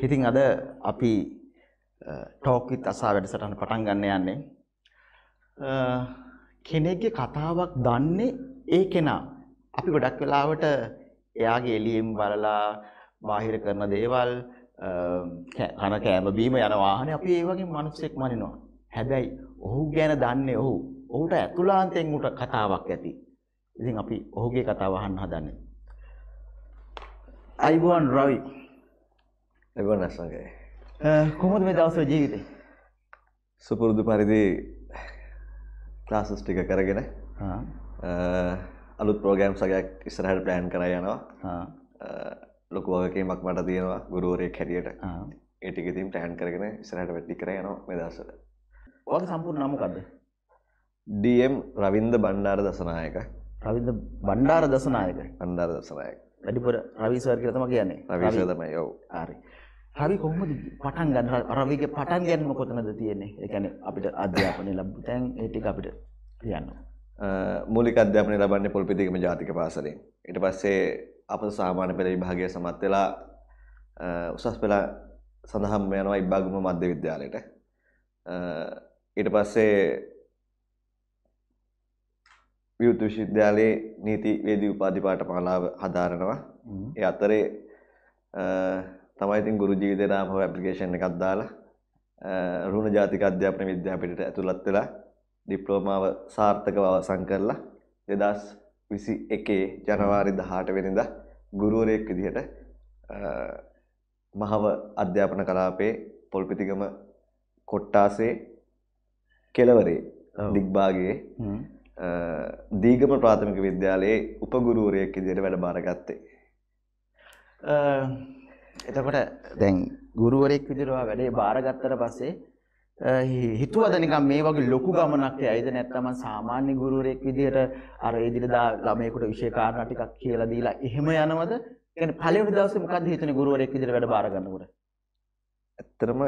ඉතින් අද අපි ටෝක් විත් අසා වැඩසටහන පටන් ගන්න යන්නේ. කෙනෙක්ගේ කතාවක් දන්නේ ඒ කෙනා. අපි ගොඩක් වෙලාවට එයාගේ එළියෙන් බලලා බාහිර කරන දේවල් කන කෑම බීම යන වාහනේ අපි ඒ වගේ මිනිස්සෙක් මනිනවා. හැබැයි ඔහු ගැන දන්නේ ඔහු. ඔහුට ඇතුළාන්තයෙන් උට කතාවක් ඇති. ඉතින් අපි ඔහුගේ කතාව අහන්න හදන්නේ. අයිබෝන් රවි එබන සගේ කොහොමද මේ දවස ජීවිතේ සුපුරුදු පරිදි ක්ලාසස් ටික කරගෙන අලුත් ප්‍රෝගෑම් සගයක් ඉස්සරහට ප්ලෑන් කර යනවා ලොකු වගකීමක් මට තියෙනවා ගුරුවරයෙක් හැටියට ඒටික තින් ප්ලෑන් කරගෙන ඉස්සරහට වැටි කර යනවා මේ දවසට ඔයාගේ සම්පූර්ණ නම මොකද්ද ඩම් රවින්ද බණ්ඩාර දසනායක රවින්ද බණ්ඩාර දසනායක බණ්ඩාර දසනායක වැඩිපුර රවිසර් කියලා තමයි කියන්නේ රවිසර් තමයි ඔව් හරි හරි කොහොමද පටන් ගන්න අර වේගේ පටන් ගැනීම කොතනද තියෙන්නේ? ඒ කියන්නේ අපිට අධ්‍යාපනය ලැබු තැන් ඒ ටික අපිට කියන්න. මූලික අධ්‍යාපනය ලබන්නේ පොල්පිටිගම ජාතික පාසලෙන්. ඊට පස්සේ අප සාමාන්‍ය පෙළ විභාගය සමත් වෙලා උසස් පෙළ සඳහම් යනවා ඉබ්බාගම මධ්‍ය විද්‍යාලයට. ඊට පස්සේ විවෘත විශ්වවිද්‍යාලයේ නීති වේදී උපාධි පාඨමාලාව හදාරනවා. ඒ අතරේ තමයි ඉතින් ගුරු ජීවිතේ රාමව ඇප්ලිකේෂන් එකක් දාලා රුණ ජාතික අධ්‍යාපන විද්‍යාපීඨයට ඇතුළත් වෙලා ඩිප්ලෝමාව සාර්ථකව අවසන් කරලා 2021 ජනවාරි 18 වෙනිදා ගුරුවරයෙක් විදිහට මහව අධ්‍යාපන කලාපේ පොල්පිතිගම කොට්ටාසේ කෙලවරේ දිග්භාගයේ දීගම ප්‍රාථමික විද්‍යාලයේ උපගුරුවරයෙක් විදිහට වැඩ බාරගත්තේ එතකොට දැන් ගුරුවරයෙක් විදිහට වැඩේ බාරගත්තට පස්සේ හිතුවද නිකන් මේ වගේ ලොකු ගමනක් යයිද නැත්නම් සාමාන්‍ය ගුරුවරයෙක් විදිහට අර එදිනදා ළමයෙකුට විශේෂ කාරණා ටිකක් කියලා දීලා එහෙම යනවද? කියන්නේ පළවෙනි දවසේ මොකද්ද හිතන්නේ ගුරුවරයෙක් විදිහට වැඩ බාර ගන්නකොට? ඇත්තටම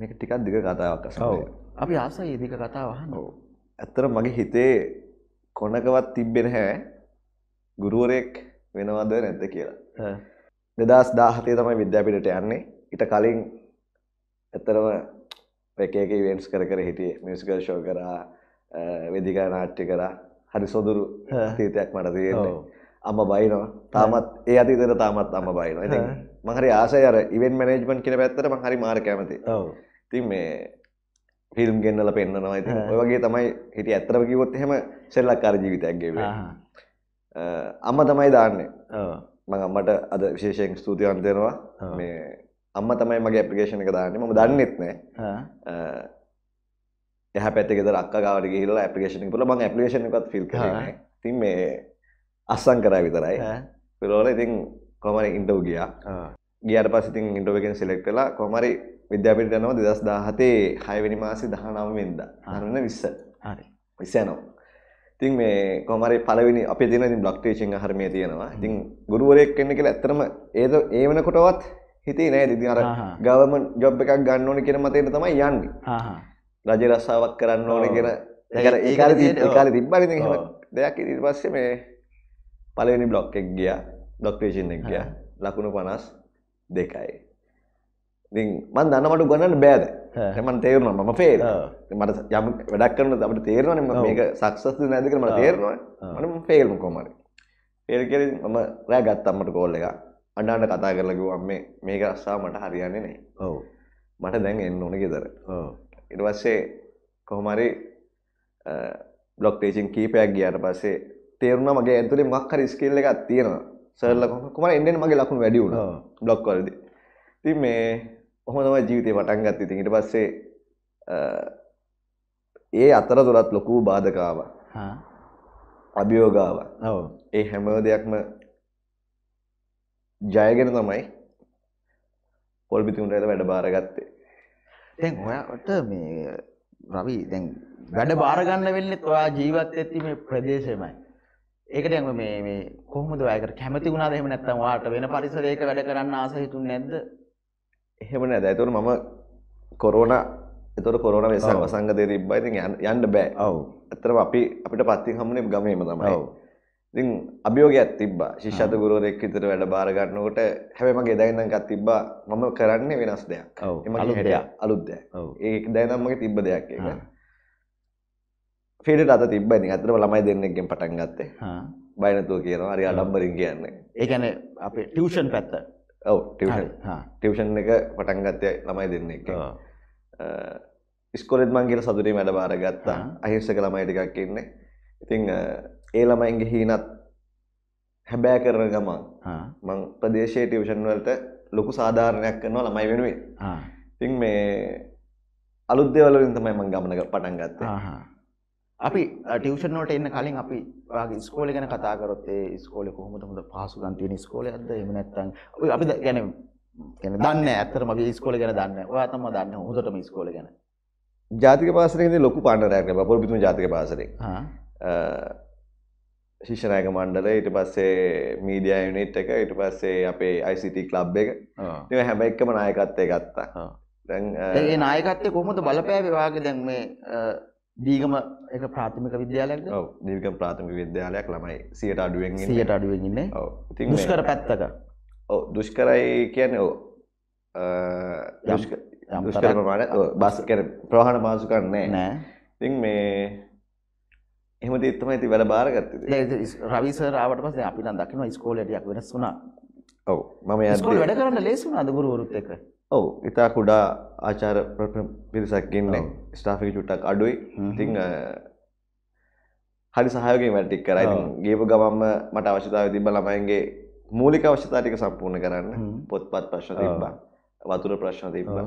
මේක ටිකක් දිග කතාවක් අසන්නේ. අපි ආසයි දිග කතාව අහන්න. ඔව්. ඇත්තටම මගේ හිතේ කොනකවත් තිබ්බේ නැහැ ගුරුවරයෙක් වෙනවද නැද්ද කියලා. දෙදස් දාහතය තමයි විද්‍යාපිට යන්නේ ඉට කලින් ඇතරම එකක වෙන්ස් කර කර හිටිය මියසිකල් ෂෝ කරා වෙදිකා නාට්‍ය කරා හරි සොදුරු තීතයක් මට තියෙන්නේ අම බයිනවා තාමත් ඒ අතිතර තාමත් අම බයිනවා ඉති මහරි ආසය අර ඉවෙන් මනේජ්මන් කියන පැත්තරම හරි මාර කැමති තින් මේ ෆිල්ම් ගෙන්න්නල පෙන්න්නනවා ඇති ඔයගේ තමයි හිට ඇත්තරම කිවොත් හෙම සෙල්ලක් අර ජීවිතයක්ගේ අම්ම තමයි දාන්නේ මං අම්මට අද විශේෂයෙන් ස්තුතිවන්ත වෙනවා මේ අම්ම තමයි මගේ ඇප්ලිකේෂන් එක දාන්නේ මම දන්නෙත් නෑ එහා පැත්තේ ගෙදර අක්කා ගාවට ගිහිල්ලා ඇප්ලිකේෂන් එක පුරලා මං ඇප්ලිකේෂන් එකවත් ෆිල් කරේ නෑ ඉතින් මේ අස්සම් කරා විතරයි ෆිල්වල ඉතින් කොහමරි ඉන්ටර්වයු ගියා ගියාට පස්සේ ඉතින් ඉන්ටර්වයු එකෙන් සිලෙක්ට් වෙලා කොහමරි විද්‍යාපීඨයට යනවා 2017 6 වෙනි මාසේ 19 වෙනිදා 19 20 හරි 20 යනවා ඉතින් මේ කොහමරි පළවෙනි අපේ තියෙන ඉතින් බ්ලොග් ටීචින් අහර්මයේ තියෙනවා. ඉතින් ගුරුවරයෙක් වෙන්න කියලා ඇත්තටම ඒද ඒ වෙනකොටවත් හිතේ නෑ ඉතින් අර ගවර්න්මන්ට් ජොබ් එකක් ගන්න ඕනේ කියන මතයෙන් තමයි යන්නේ. ආහා. රජ රස්සාවක් කරන්න ඕනේ කියන ඒ කාලේ ඒ කාලේ තිබ්බනේ ඉතින් එහෙම දෙයක් ඉතින් පස්සේ මේ පළවෙනි බ්ලොග් එක ගියා. බ්ලොග් ටීචින් එක ගියා. ලකුණු 52යි. ඉතින් මන් දන්න මට ගන්න බෑද හැමන් තේරුණා මම ෆේල් මට යම් වැඩක් කරනකොට අපිට තේරෙනවනේ මම මේක සක්සස්ද නැද්ද කියලා මට තේරෙනවා මම ෆේල් කොහොමද ෆේල් කියලා මම රෑ ගත්තා මට කෝල් එක අඬ අඬ කතා කරලා කිව්වා අම්මේ මේක අස්සා මට හරියන්නේ නැහැ ඔව් මට දැන් එන්න ඕනේ ගෙදර ඔව් ඊට පස්සේ කොහොම හරි බ්ලොක් ටීචින් කීපයක් ගියාට පස්සේ තේරුණා මගේ ඇතුලේ මොකක් හරි ස්කිල් එකක් තියෙනවා සර්ලා කොහොම කොහම එන්නේ මගේ ලකුණු වැඩි වුණා බ්ලොක් වලදී ඉතින් මේ ඔහොම තමයි ජීවිතේ පටන් ගත්තේ. ඉතින් ඊට පස්සේ ඒ අතරතුරත් ලොකු බාධක ආවා. හා. අභියෝග ආවා. ඔව්. ඒ හැම දෙයක්ම ජයගෙන තමයි පොල් බිතුන්ට වැඩ බාරගත්තේ. දැන් ඔයාට මේ රවි දැන් වැඩ බාරගන්න වෙන්නේ ඔයා ජීවත් වෙච්ච මේ ප්‍රදේශෙමයි. ඒකට යම මේ මේ කොහොමද ඔයා ඒකට කැමති වුණාද එහෙම නැත්නම් ඔයාට වෙන පරිසරයක වැඩ කරන්න ආස හිතුනේ නැද්ද? එහෙමන ඇද ඇතුර මම කොරෝන එතොට කොරන වෙසා වසංගතය තිබ්බයි ති යන්න බෑ ඔවු ඇතරම අපි අපිට පත්ති හමනේ ගමීම තමයි ඉති අභියෝගයක් තිබ ශිෂ්ත ගුරුවරෙක් විතර වැඩ බාරගන්නකොට හැමගේ දැයිනකත් තිබ්බා මම කරන්නේ වෙනස් දෙයක් එම හට අලුත්දය ඒ දැනම්මගේ තිබ්බ දෙයක් එක ෆිට අත තිබයි අතරම ළමයි දෙන්නෙක්ගෙන් පටන් ගත්තේ බයිනතුව කියනවා අරි අඩම්බරින් කියන්නේ ඒකැන අපේ ටියෂන් පැත්ත ඔව ටෂන් ටිවෂන් එක පටන් ගත්තය ළමයි දෙන්න එක ස්කොලෙත් මංගේට සතුරේ මැඩ බාර ගත්තා අහිංසක ළමයි ටිකක් ඉන්න ඉතිං ඒ ළමයින්ගේ හීනත් හැබෑ කරන ගමන් මං ප්‍රදේශයේ ටිවෂන් වලට ලොකු සාධාරණයක් කරනවා ළමයි වෙනුවේ ඉතින් මේ අලුද්දේවලින් තමයි මං ගමන පටන් ගත්තා අපි ටියුෂන් වලට එන්න කලින් අපි ඔයාගේ ඉස්කෝලේ ගැන කතා කරොත් ඒ ඉස්කෝලේ කොහොමද හොඳ පහසුකම් තියෙන ඉස්කෝලයක්ද එහෙම නැත්නම් අපි يعني يعني දන්නේ නැහැ ඇත්තටම අපි ඉස්කෝලේ ගැන දන්නේ නැහැ. ඔයා තමයි දන්නේ හොඳටම ඉස්කෝලේ ගැන. ජාතික පාසලේදී ලොකු පාණ්ඩරයක් ලැබුවා පොරොත්තුම ජාතික පාසලේ. හා ශිෂ්‍ය නායක මණ්ඩලය ඊට පස්සේ මීඩියා යුනිට් එක ඊට පස්සේ අපේ ICT ක්ලබ් එක. ඉතින් හැම එකම නායකත්වය ගත්තා. දැන් ඒ නායකත්වය කොහොමද බලපෑවේ වාගේ දැන් මේ දීගම එක ප්‍රාථමික විද්‍යාලයක්ද ඔව් දීගම ප්‍රාථමික විද්‍යාලයක් ළමයි 100ට අඩුවෙන් ඉන්නේ 100ට අඩුවෙන් ඉන්නේ ඔව් ඉතින් දුෂ්කර පැත්තක ඔව් දුෂ්කරයි කියන්නේ ඔව් දුෂ්කර ප්‍රමාණය බස් කියන්නේ ප්‍රවාහන මාසුකම් නැහැ නෑ ඉතින් මේ එහෙම දෙයක් තමයි ඉතින් වැඩ බාරගත්තේ දැන් රවි සර් ආවට පස්සේ අපි නම් දකිනවා ඉස්කෝලේට යක් වෙනස් වුණා ඔව් මම යන්නේ වැඩ කරන්න ලේසි වුණාද ගුරුවරුත් එක්ක? ඔව් ඉතා කුඩා ආචාර්ය පිරිසක් ඉන්නේ. ස්ටාෆ් එක චුට්ටක් අඩුයි. ඉතින් හරි සහයෝගයෙන් වැඩ ටික කරා. ඉතින් ගියපු ගමන්ම මට අවශ්‍යතාවය තිබ්බ ළමයින්ගේ මූලික අවශ්‍යතා ටික සම්පූර්ණ කරන්න. පොත්පත් ප්‍රශ්න තිබ්බා. වතුර ප්‍රශ්න තිබ්බා.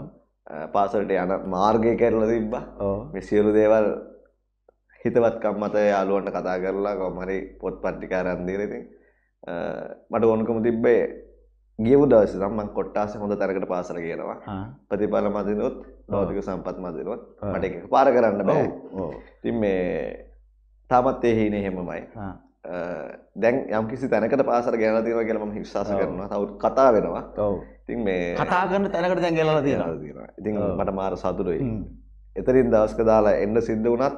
පාසලට යන මාර්ගය කරලා තිබ්බා. මේ සියලු දේවල් හිතවත්කම් මත යාළුවන්ට කතා කරලා කොහොම හරි පොත්පත් ටික අරන් දීලා ඉතින් මට ඕනකම තිබ්බේ ගියපු දවස සම්මන් කොට්ටාස හොඳ තැනකට පාසල කියනවා ප්‍රතිඵල මදිනොත් භෞතික සම්පත් මදිනොත් මට එක පාර කරන්න බෑ ඉතින් මේ තාමත් ඒ හීනේ හැමමයි දැන් යම් කිසි තැනකට පාසල ගෙනලා තියෙනවා කියලා මම විශ්වාස කරනවා තව කතා වෙනවා ඔව් ඉතින් මේ කතා කරන තැනකට දැන් ගෙනලා තියෙනවා ඉතින් මට මාර සතුටුයි එතරින් දවස්ක දාලා එන්න සිද්ධ වුණත්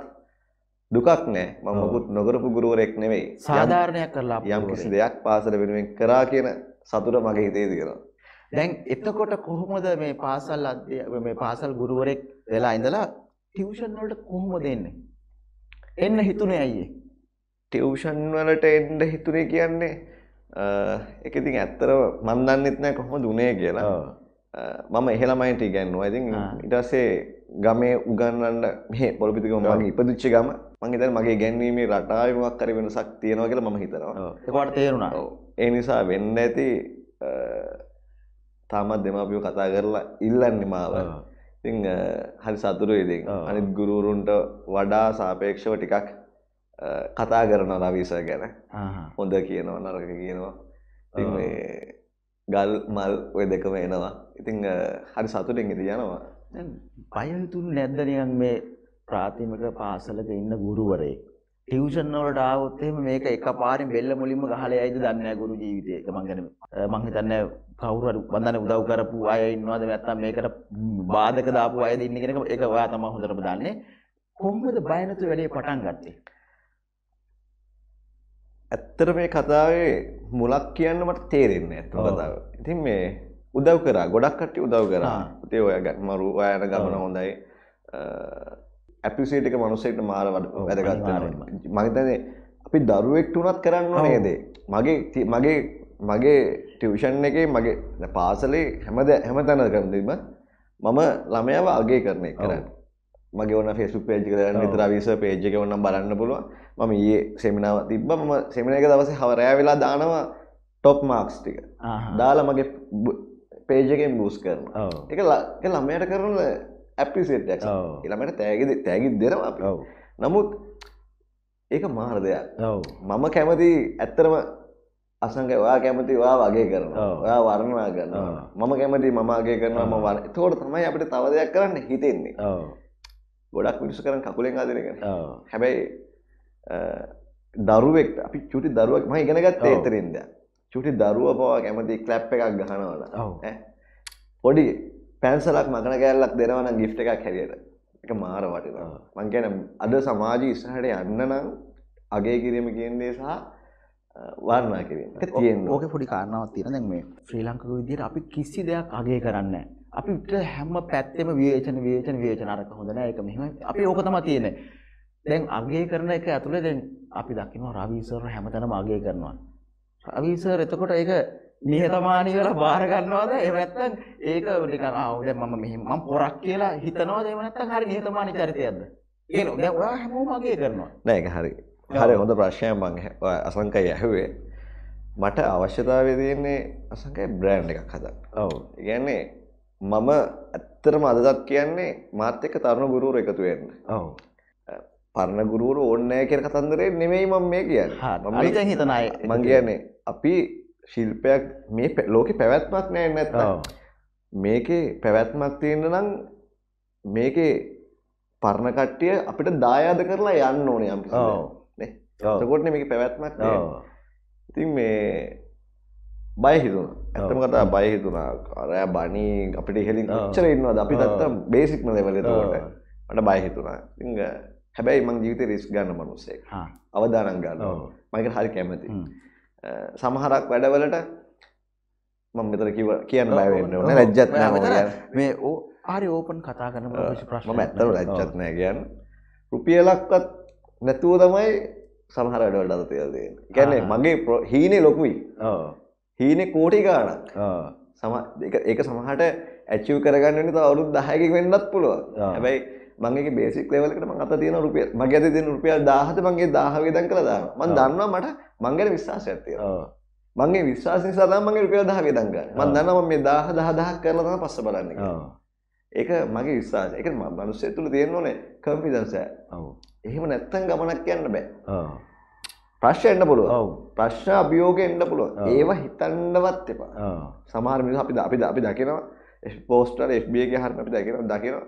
දුකක් නෑ මම මොකුත් නොකරපු ගුරුවරෙක් නෙවෙයි සාධාරණයක් කරලා යම් කිසි දෙයක් පාසල වෙනුවෙන් කරා කියන සතුට මගේ හිතේ තියෙනවා. දැන් එතකොට කොහොමද මේ පාසල් අධ්‍යාපන මේ පාසල් ගුරුවරෙක් වෙලා ඉඳලා ටියුෂන් වලට කොහොමද එන්නේ? එන්න හිතුනේ අයියේ. ටියුෂන් වලට එන්න හිතුනේ කියන්නේ ඒක ඉතින් ඇත්තටම මන් දන්නෙත් නෑ කොහොමද උනේ කියලා. මම එහෙ ළමයින්ට ඉගැන්නුවා. ඉතින් ඊට පස්සේ ගමේ උගන්නන්න මේ පොලිතික මගේ ඉපදිච්ච ගම මහිතන මගේ ගැන්වීමේ රටාවක් කර වෙනසක් තියෙනවා කියලා ම හිතනවා එකට තේරුණා ඒ නිසා වෙන්න ඇති තාමත් දෙමාපියෝ කතා කරලා ඉල්ලන්න මාව ඉතිං හරි සතුරු ඉති අනිත් ගුරුරුන්ට වඩා සාපේක්ෂව ටිකක් කතා කරන රවිස ගැන හොඳ කියනවා නරක කියනවා ඉතින් ගල් මල් ඔය දෙකම එනවා ඉතිං හරි සතුටින් ඉති යනවා දැන් බය හිතුනේ නැද්ද නිකන් මේ ප්‍රාථමික පාසලක ඉන්න ගුරුවරයෙක් ටියුෂන් වලට ආවොත් එහෙම මේක එකපාරින් බෙල්ල මුලින්ම ගහලා යයිද දන්නේ නැහැ ගුරු ජීවිතේ. ඒක මං කියන්නේ මං හිතන්නේ කවුරු හරි වන්දන උදව් කරපු අය ඉන්නවද නැත්නම් මේකට බාධක දාපු අයද ඉන්නේ කියන එක ඔයා තමයි හොඳටම දන්නේ. කොහොමද බය නැතුව වැඩේ පටන් ගත්තේ? ඇත්තට මේ කතාවේ මුලක් කියන්න මට තේරෙන්නේ නැහැ කතාව. ඉතින් මේ උදව් කරා ගොඩක් කට්ටි උදව් කරා තේ ඔය මරු යන ගමන හොඳයි ඇපිසේට එක මනුස්සෙක්ට මාර වැදගත් මහිතනේ අපි දරුවෙක්ට වනත් කරන්න නේදේ මගේ මගේ මගේ ටිවිෂන් එක මගේ පාසලේ හැමද හැම තැන කරදීම මම ළමයව අගේ කරනය කරන්න මගේ ඕන ෆෙසු පේජ් කරන්න තරවිස පේජ් එක ඔන්නම් බලන්න පුළුව මම ඒ සෙමිනාව තිබ ම සෙමින එක දවස හවරෑ වෙලා දානවා ටොප් මාක්ස් ටික දාලා මගේ පේජකෙන් බූස් කරන එක ළමයට කරන ඇපිසිටක් එළමට තෑගෙද තෑගි දෙරවා ඔව නමුත් ඒක මාර දෙයක් මම කැමති ඇත්තරම අසංක වා කැමති වා වගේ කරනවා ඔයා වර්ණවා කරනවා මම කැමති මමගේ කරනවා ම වර තෝට තමයි අපිට තව දෙයක් කරන්න හිතෙන්නේ ගොඩක් මිනිසු කරන කකුලෙන් අදරගෙන හැබැයි දරුවෙක්ට අපි චුටි දරුවක් ම ඉගෙන ගත්ත එතරින්ද චුටි දරුව පවා කැමති කලප් එකක් ගහනවන පොඩි පැන්සලක් මකන කෑල්ලක් දෙනවන ගිට් එකක් හැරියට එක මාර වටිනවා මංකැන අද සමාජී ඉස්සහට යන්න නම් අගේ කිරීම කියන්නේ සහ වර්ණා කිරීම තිය ඕක පොඩි කාරණාව තියෙන දැන් මේ ශ්‍රී ලංකක විදිහට අපි කිසි දෙයක් අගේ කරන්න අපි හැම පැත්තෙම විවේචන විවේචන විවේචන අරක හොඳ නෑ ඒක මෙහෙම අපි ඕක තමයි තියෙන්නේ දැන් අගේ කරන එක ඇතුලේ දැන් අපි දකිනවා රවි සර් හැමතැනම අගේ කරනවා රවී සර් එතකොට ඒක නිහතමානී වෙලා බාර ගන්නවද එහෙම නැත්නම් ඒක නිකන් ආ දැන් මම මෙහෙම මම පොරක් කියලා හිතනවද එහෙම නැත්නම් හරි නිහතමානී චරිතයක්ද කියනවා දැන් ඔයා හැමෝම අගය කරනවා නෑ ඒක හරි හරි හොඳ ප්‍රශ්නයක් මම අසංකයි ඇහුවේ මට අවශ්‍යතාවය තියෙන්නේ අසංකයි බ්‍රෑන්ඩ් එකක් හදන්න. ඔව්. කියන්නේ මම ඇත්තටම අදටත් කියන්නේ මාත් එක්ක තරුණ ගුරුවරු එකතු වෙන්න. ඔව්. පරණ ගුරුවරු ඕනේ නැහැ කියන කතන්දරේ නෙමෙයි මම මේ කියන්නේ. හරි. මම දැන් හිතන අය. මම කියන්නේ අපි ශිල්පයක් මේ ලෝක පැවැත්මක් නෑ නැත මේකේ පැවැත්මක් තියෙන නම් මේකේ පරණ කට්ටිය අපිට දායාද කරලා යන්න ඕනේ යම් තකොට මේක පැවැත්මක් ඉතින් මේ බය හිතුන ඇතම කතා බය හිතුනා අරය බනී අපිට ඉහෙලින් ච්චර ඉන්නවාද අපි තත්ත බේසික්ම ලෙවලතකොට මට බය හිතුනා ඉංග හැබැයි මං ජීවිත රිස් ගන්න මනුස්සේ අවධානන් ගන්න මයික හරි කැමති සමහරක් වැඩවලට මම මෙතන කිව කියන්න බය වෙන්න ඕනේ ලැජ්ජත් නෑ මම කියන්නේ මේ ඕ ආරි ඕපන් කතා කරන කිසි ප්‍රශ්නයක් මම ඇත්තටම ලැජ්ජත් නෑ කියන්නේ රුපියලක්වත් නැතුව තමයි සමහර වැඩවලට අද තියලා තියෙන්නේ. ඒ කියන්නේ මගේ හීනේ ලොකුයි. ඔව්. හීනේ කෝටි ගාණක්. ඔව්. සම ඒක සමහරට ඇචීව් කරගන්න වෙන තව අවුරුදු 10 කින් වෙන්නත් පුළුවන්. හැබැයි මගේ බේසික් ලෙවලකට මං අත තියෙන රුපිය මගේ අත තියෙන රුපියල් 1000 මගේ 1000 වේදන් කළා දානවා මං දන්නවා මට මං ගැන විශ්වාසයක් තියෙනවා මගේ විශ්වාස නිසා තමයි මගේ රුපියල් 1000 වේදන් කරන්නේ මං දන්නවා මම මේ 1000 10000ක් කරලා තමයි පස්ස බලන්නේ කියලා ඒක මගේ විශ්වාසය. ඒක මනුස්සය තුල තියෙන්න ඕනේ කන්ෆිඩන්ස් එක. ඔව්. එහෙම නැත්තම් ගමනක් යන්න බෑ. ඔව්. ප්‍රශ්න එන්න පුළුවන්. ඔව්. ප්‍රශ්න අභියෝග එන්න පුළුවන්. ඒව හිතන්නවත් එපා. ඔව්. සමහර මිනිස්සු අපි අපි අපි දකිනවා පෝස්ට් වල FB එකේ හරියට අපි දකිනවා දකිනවා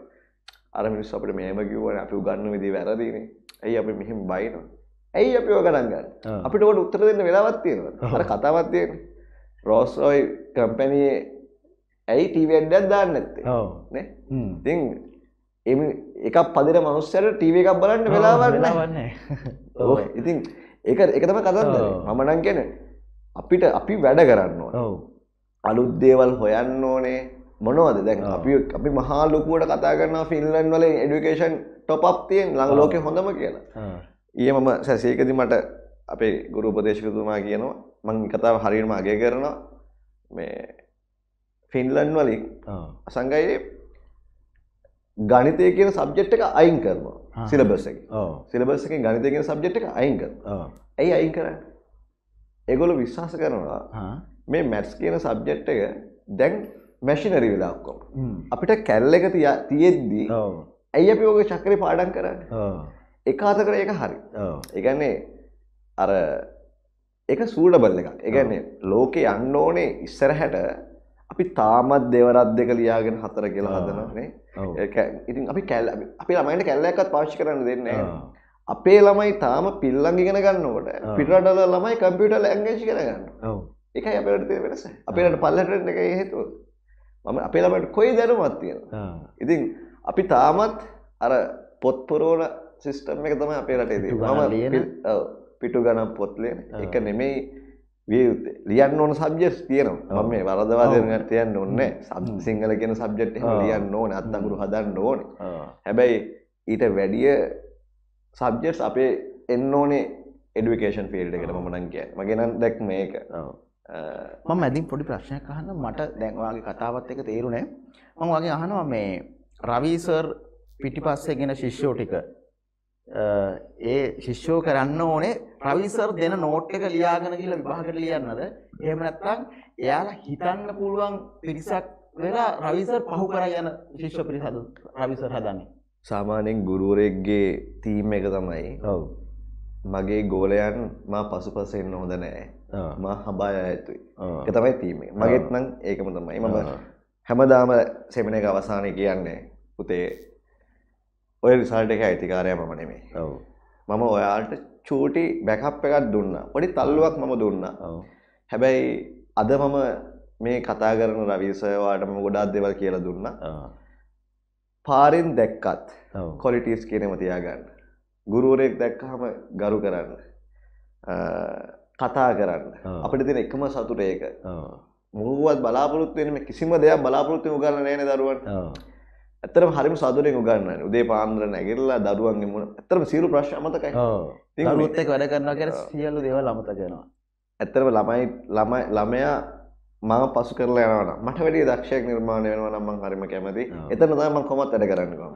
අර මිනිස් අපට මේම කිවන අපි ගන්න විදි වැරදින ඇයි අපි මෙහෙම බයින ඇයි අපි ගඩන්ගන්න අපිට වට උත්තර දෙන්න වෙලාවත්තියෙනවා අර කතාවත්තියෙන රෝස්රෝයි කම්පැනයේ ඇයි ටීවඩ්ඩක් දාන්න ඇත්තේ තින් එම එකක් පදිර මනුස්සයට ටීව එකක් බලන්න වෙලාවන්න වන්න ඉතින් ඒක එකතම කතන්න මමනන් කියන අපිට අපි වැඩ කරන්න අලුත් දේවල් හොයන්න ඕනේ මොනවද දැන් අපි අපි මහා ලොකුවට කතා කරනවා ෆිල්ලන් වල එඩුකේෂන් ටොප් අප් තියෙන ළඟ ලෝකේ හොඳම කියලා. ඊයේ මම සැසේකදී මට අපේ ගුරු උපදේශකතුමා කියනවා මම කතාව හරියටම අගය කරනවා මේ ෆින්ලන් වලින් අසංගයේ ගණිතය කියන සබ්ජෙට් එක අයින් කරනවා සිලබස් එකේ. ඔව්. සිලබස් එකෙන් ගණිතය කියන සබ්ජෙට් එක අයින් කරනවා. ඔව්. ඇයි අයින් කරන්නේ? ඒගොල්ලෝ විශ්වාස කරනවා මේ මැත්ස් කියන සබ්ජෙට් එක දැන් මැශිනරි වෙලාක්කොම අපිට කැල්ල එක තිය තියෙද්දී ඇයි අපි ඕක චක්කරි පාඩන් කරන්න එක අත කර එක හරි එකන්නේ අර එක සූඩ බල්ල එකක් එකන්නේ ලෝකෙ යන්න ඕනේ ඉස්සරහැට අපි තාමත් දෙවරත් දෙක ලියාගෙන හතර කියලා හදනනේ ඉතින් අපි කැල් අපි ළමයිට කැල්ලක්කත් පාශි කරන්න දෙන්න අපේ ළමයි තාම පිල්ලංගිගෙන ගන්නකොට පිටරඩල ළමයි කම්පියුටර් ලැංගේජ් කරගන්න එකයි අපට වෙනස අපේට පල්ලට එක හේතුව මම අපේ ළමට කොයි දැනුමත් තියෙනවා. ඉතින් අපි තාමත් අර පොත් පුරවන සිස්ටම් එක තමයි අපේ රටේ තියෙන්නේ. මම පිටු ගණන් පොත් ලියන එක නෙමෙයි විය යුත්තේ. ලියන්න ඕන සබ්ජෙක්ට්ස් තියෙනවා. මම මේ වරදවාදයෙන් තියන්න ඕනේ නැහැ. සිංහල කියන සබ්ජෙක්ට් එහෙම ලියන්න ඕනේ. අත්අඩංගුරු හදන්න ඕනේ. හැබැයි ඊට වැඩිය සබ්ජෙක්ට්ස් අපේ එන්න ඕනේ එඩුකේෂන් ෆිල්ඩ් එකට මම නම් කියන්නේ. මගේ නම් දැක් මේක. මම මැදින් පොඩි ප්‍රශ්නයක් අහන්න මට දැන් වාගේ කතාවත් එක තේරුනේ මම වාගේ අහනවා මේ රවි සර් පිටිපස්සේ ගෙන ශිෂ්‍යෝ ටික ඒ ශිෂ්‍යෝ කරන්න ඕනේ රවි සර් දෙන නෝට් එක ලියාගෙන ගිහලා විභාගෙට ලියන්නද එහෙම නැත්නම් එයාලා හිතන්න පුළුවන් පිරිසක් වෙලා රවි සර් පහු කරා යන ශිෂ්‍ය පිරිස රවි සර් හදන්නේ සාමාන්‍යයෙන් ගුරුවරයෙක්ගේ තීම් එක තමයි ඔව් මගේ ගෝලයන් මා පසුපස එන්න හොඳ නැහැ ම හබාය ඇතුයි එක තමයි තීමේ මගෙත් නම් ඒකම තමයි මම හැමදාම සෙමන එක අවසානය කියන්නේ පුතේ ඔය රිසාල්ට එක ඇතිකාරය මම නෙමේ මම ඔයාට චූටි බැකප් එකත් දුන්න පොඩි තල්ලුවක් මම දුන්න හැබැයි අද මම මේ කතා කරන රවිසයවාටම ගොඩාත් දෙවල් කියලා දුන්න පාරෙන් දැක්කත් කොලිටිස් කියනෙම තියාගන්න ගුරුවරයෙක් දැක්කහම ගරු කරන්න කතා කරන්න අපිට තින එකම සතුට ඒක මුුවත් බලාපොරොත්තුවෙන කිසිම දෙයක් බලාපොරොත්තු උගන්න නෑන දරුවන් ඇතරම හරිම සදුරය උගන්න උදේ පාන්ද්‍ර නැගරලා දරුවන්ගේ මුණ ඇතරම සිරු ප්‍රශ්මතකයි රුත්තෙක් වැඩ කරන්න කර සියලු දේව ලමතගෙනවා ඇත්තරම ළමයි ළමයි ළමයා මම පසු කරලා යනවන මට වැඩි දක්ෂයක් නිර්මාණය වෙනවා නම්මං හරිම කැමති එතන දාමන් කොමත් වැඩ කරන්නකවා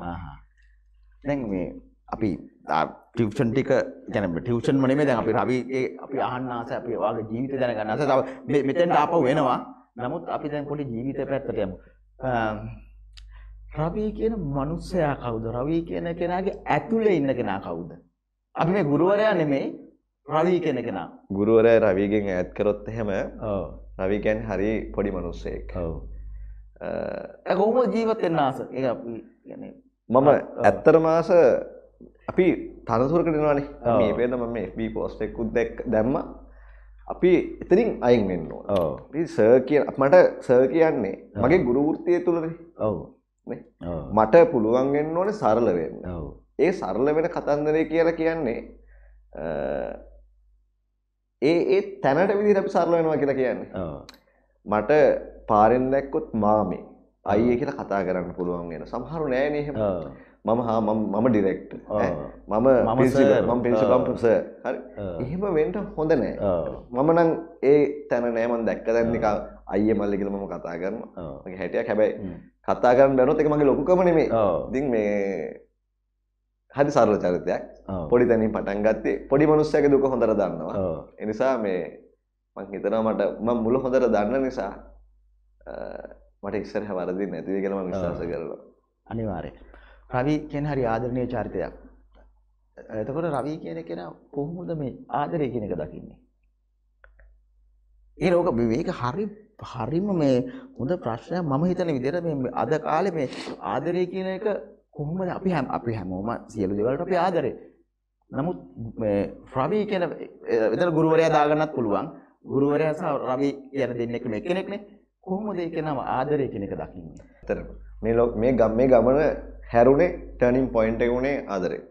දැන් මේ අපි ටියෂන් ටික ගැන ටියෂන් මනේ දැන් අපි රවිගේ අපි අහන්න ආස අපි ඔයාගේ ජීවිතය දැනගන්න ආස තව මෙතෙන්ට ආපහු එනවා නමුත් අපි දැන් පොඩි ජීවිතය පැත්තට යමු රවි කියන මනුස්සයා කවුද රවි කියන කෙනාගේ ඇතුලේ ඉන්න කෙනා කවුද අපි මේ ගුරුවරයා නෙමෙයි රවි කියන කෙනා ගුරුවරයා රවිගෙන් ඈත් කරොත් එහෙම ඔව් රවි කියන්නේ හරි පොඩි මනුස්සයෙක් ඔව් ඒ කොහොමද ජීවත් වෙන්න ආස ඒක අපි කියන්නේ මම ඇත්තටම ආස අපි තනතුරකටනවානේ මේ පේදම මේ FB පෝස්ට එක්කුත් දැක් දැම්ම අපි එතරින් අයින් වෙන්න සර් කිය මට සර් කියන්නේ මගේ ගුරුවෘත්තිය තුළද ඔව මට පුළුවන්ගෙන් ඕන සරලවෙන්න ඒ සරල වෙන කතන්දරය කියලා කියන්නේ ඒ ඒ තැනට විදි අපි සරල වෙනවා කියලා කියන්නේ මට පාරෙන් දැක්කොත් මාමේ අයිය කියලා කතා කරන්න පුළුවන් වෙන සමහරු නෑනහෙම මම හා මම ඩිරෙක්් මම මම පිසම්ස හරි එහෙම වෙන්ට හොඳ නෑ මම නං ඒ තැන නෑමන් දැක්ක දැන්නික අය මල්ලිකිල මම කතා කරන හැටියක් හැබැයි කතා කරන්න බැනොත් එක මගේ ලොකුකමනේ දි මේ හරි සරල චරිතයක් පොඩි තැනින් පටන් ගත්තේ පොඩි මනුස්සයක දුක හොඳර දන්නවා එනිසා මේ මං හිතනවා මට ම මුල හොඳර දන්න නිසා මට ඉස්සර හැවරදි නැතිව කලම විශවාස කරලා අනිවාරය රවි කියන්නේ හරි ආදරණීය චරිතයක්. එතකොට රවි කියන කෙනා කොහොමද මේ ආදරය කියන එක දකින්නේ? ඒ ලෝක මේක හරි හරිම මේ හොඳ ප්‍රශ්නයක් මම හිතන විදිහට මේ අද කාලේ මේ ආදරය කියන එක කොහොමද අපි හැම අපි හැමෝම සියලු දේවල්ට අපි ආදරේ. නමුත් මේ රවි කියන එතන ගුරුවරයා දාගන්නත් පුළුවන්. ගුරුවරයා සහ රවි කියන දෙන්නෙක් මේ කෙනෙක්නේ. කොහොමද ඒ කෙනාම ආදරය කියන එක දකින්නේ? ඇත්තටම මේ මේ ගම මේ ගමන හැරුණේ ටනින් පොයින්ට වුණේ ආදරේ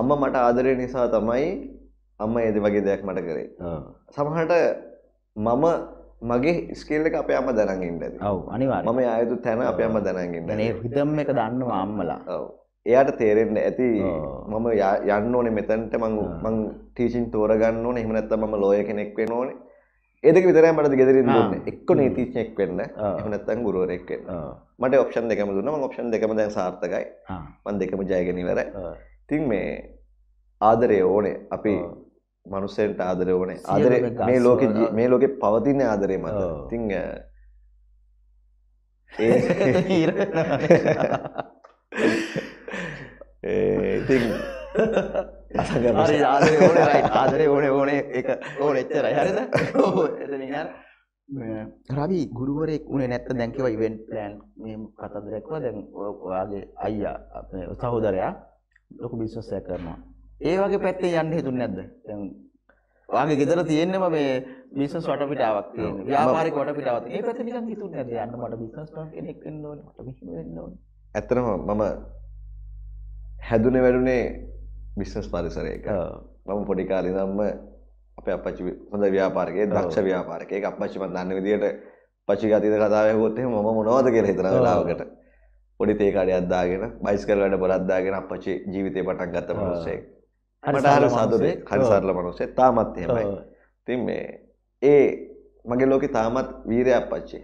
අම්ම මට ආදරය නිසා තමයි අම්ම ඇද වගේ දෙයක් මට කරේ සමහට මම මගේ ස්කල්ලක අප අම දැනගින්ට ඔව අනිවා මම අයුතු තැන අප අම දැනගින්ට හිතම් එක දන්නවා අම්මලා ඔව එයාට තේරෙන්න්න ඇති මම යන්න ඕනේ මෙතැන්ට මං මං ටීසින් තෝරගන්න ඕන එහමනැත්ත ම ලෝය කෙනෙක්වේ ඕනේ ඒදක විතර මට ගෙදර එක්ක නීතිචනෙක් වෙන්න හනත්තන් ගුරුවරෙක් මට ඔප්ෂන් දෙකම දුන්න ඔප්ෂන් දෙකම දැන් සාර්ථකයි මන් දෙකම ජයගෙනවර තින් මේ ආදරය ඕනේ අපි මනුස්සෙන්ට ආදර ඕනේ ආදර මේ ලෝක මේ ලෝකෙ පවතින්න ආදරය මත තිං ඒ ඉතින් ආදරේ ඕන ඕන එක ඕන එච්චරයි හරිද රවි ගුරුවරෙක් උනේ නැත්ත දැන්කිව ඉවෙන්ට් ප්ලෑන් මේ කතන්දරයක්ව දැන් ඔයාගේ අයියා අපේ සහෝදරයා ලොකු බිස්නස් එකක් කරනවා ඒ වගේ පැත්තේ යන්න හිතුන්නේ නැද්ද දැන් ඔයාගේ ගෙදර තියෙන්නම මේ බිස්නස් වටපිටාවක් තියෙන ව්‍යාපාරික වටපිටාවක් ඒ පැත්තේ නිකන් හිතුන්නේ නැද්ද යන්න මට බිස්නස් කරන්න කෙනෙක් වෙන්න ඕනේ මට මෙහෙම වෙන්න ඕනේ ඇත්තටම මම හැදුනේ වැඩුනේ බිස්නස් පරිසරයක මම පොඩි කාලේ ඉඳන්ම අපේ අපච්චි හොඳ ව්‍යාපාරිකයෙක් දක්ෂ ව්‍යාපාරිකයෙක් අපච්චි මම දන්න විදිහට පච්චිගේ අතීත කතාව ඇහුවොත් එහෙම මම මොනවද කියලා හිතන වෙලාවකට පොඩි තේ කඩයක් දාගෙන බයිසිකල් වැඩ පොරක් දාගෙන අපච්චි ජීවිතේ පටන් ගත්ත මිනිස්සෙක් මට හරි සතුටේ හරි සරල මිනිස්සෙක් තාමත් එහෙමයි ඉතින් මේ ඒ මගේ ලෝකේ තාමත් වීරය අපච්චි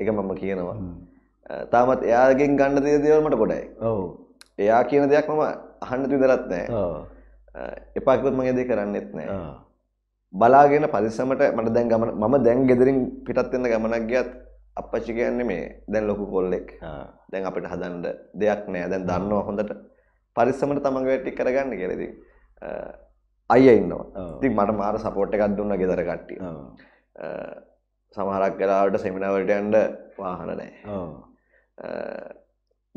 එක මම කියනවා තාමත් එයාගෙන් ගන්න දේ දේවල් මට ගොඩයි ඔව් එයා කියන දෙයක් මම අහන්න විදරත් නෑ එපාකත් මගේ දේ කරන්නෙත් නෑ බලාගෙන පරිසමට මට දැන් ගමන මම දැන් ගෙදරින් පිටත්වෙන්න ගමනක් ගියත් අපච්චි කියන්නේ මේ දැන් ලොකු කොල්ලෙක් දැන් අපිට හදන්ඩ දෙයක් නෑ දැන් දන්නවා හොඳට පරිස්සමට තමඟ වැටි කරගන්න කෙරෙදි අය ඉන්නවා ති මට මාර සපෝට් එකක් දුන්න ගෙදර කට්ටි සමහරක් කලාවට සෙමිනවලට යන්ඩ වාහන නෑ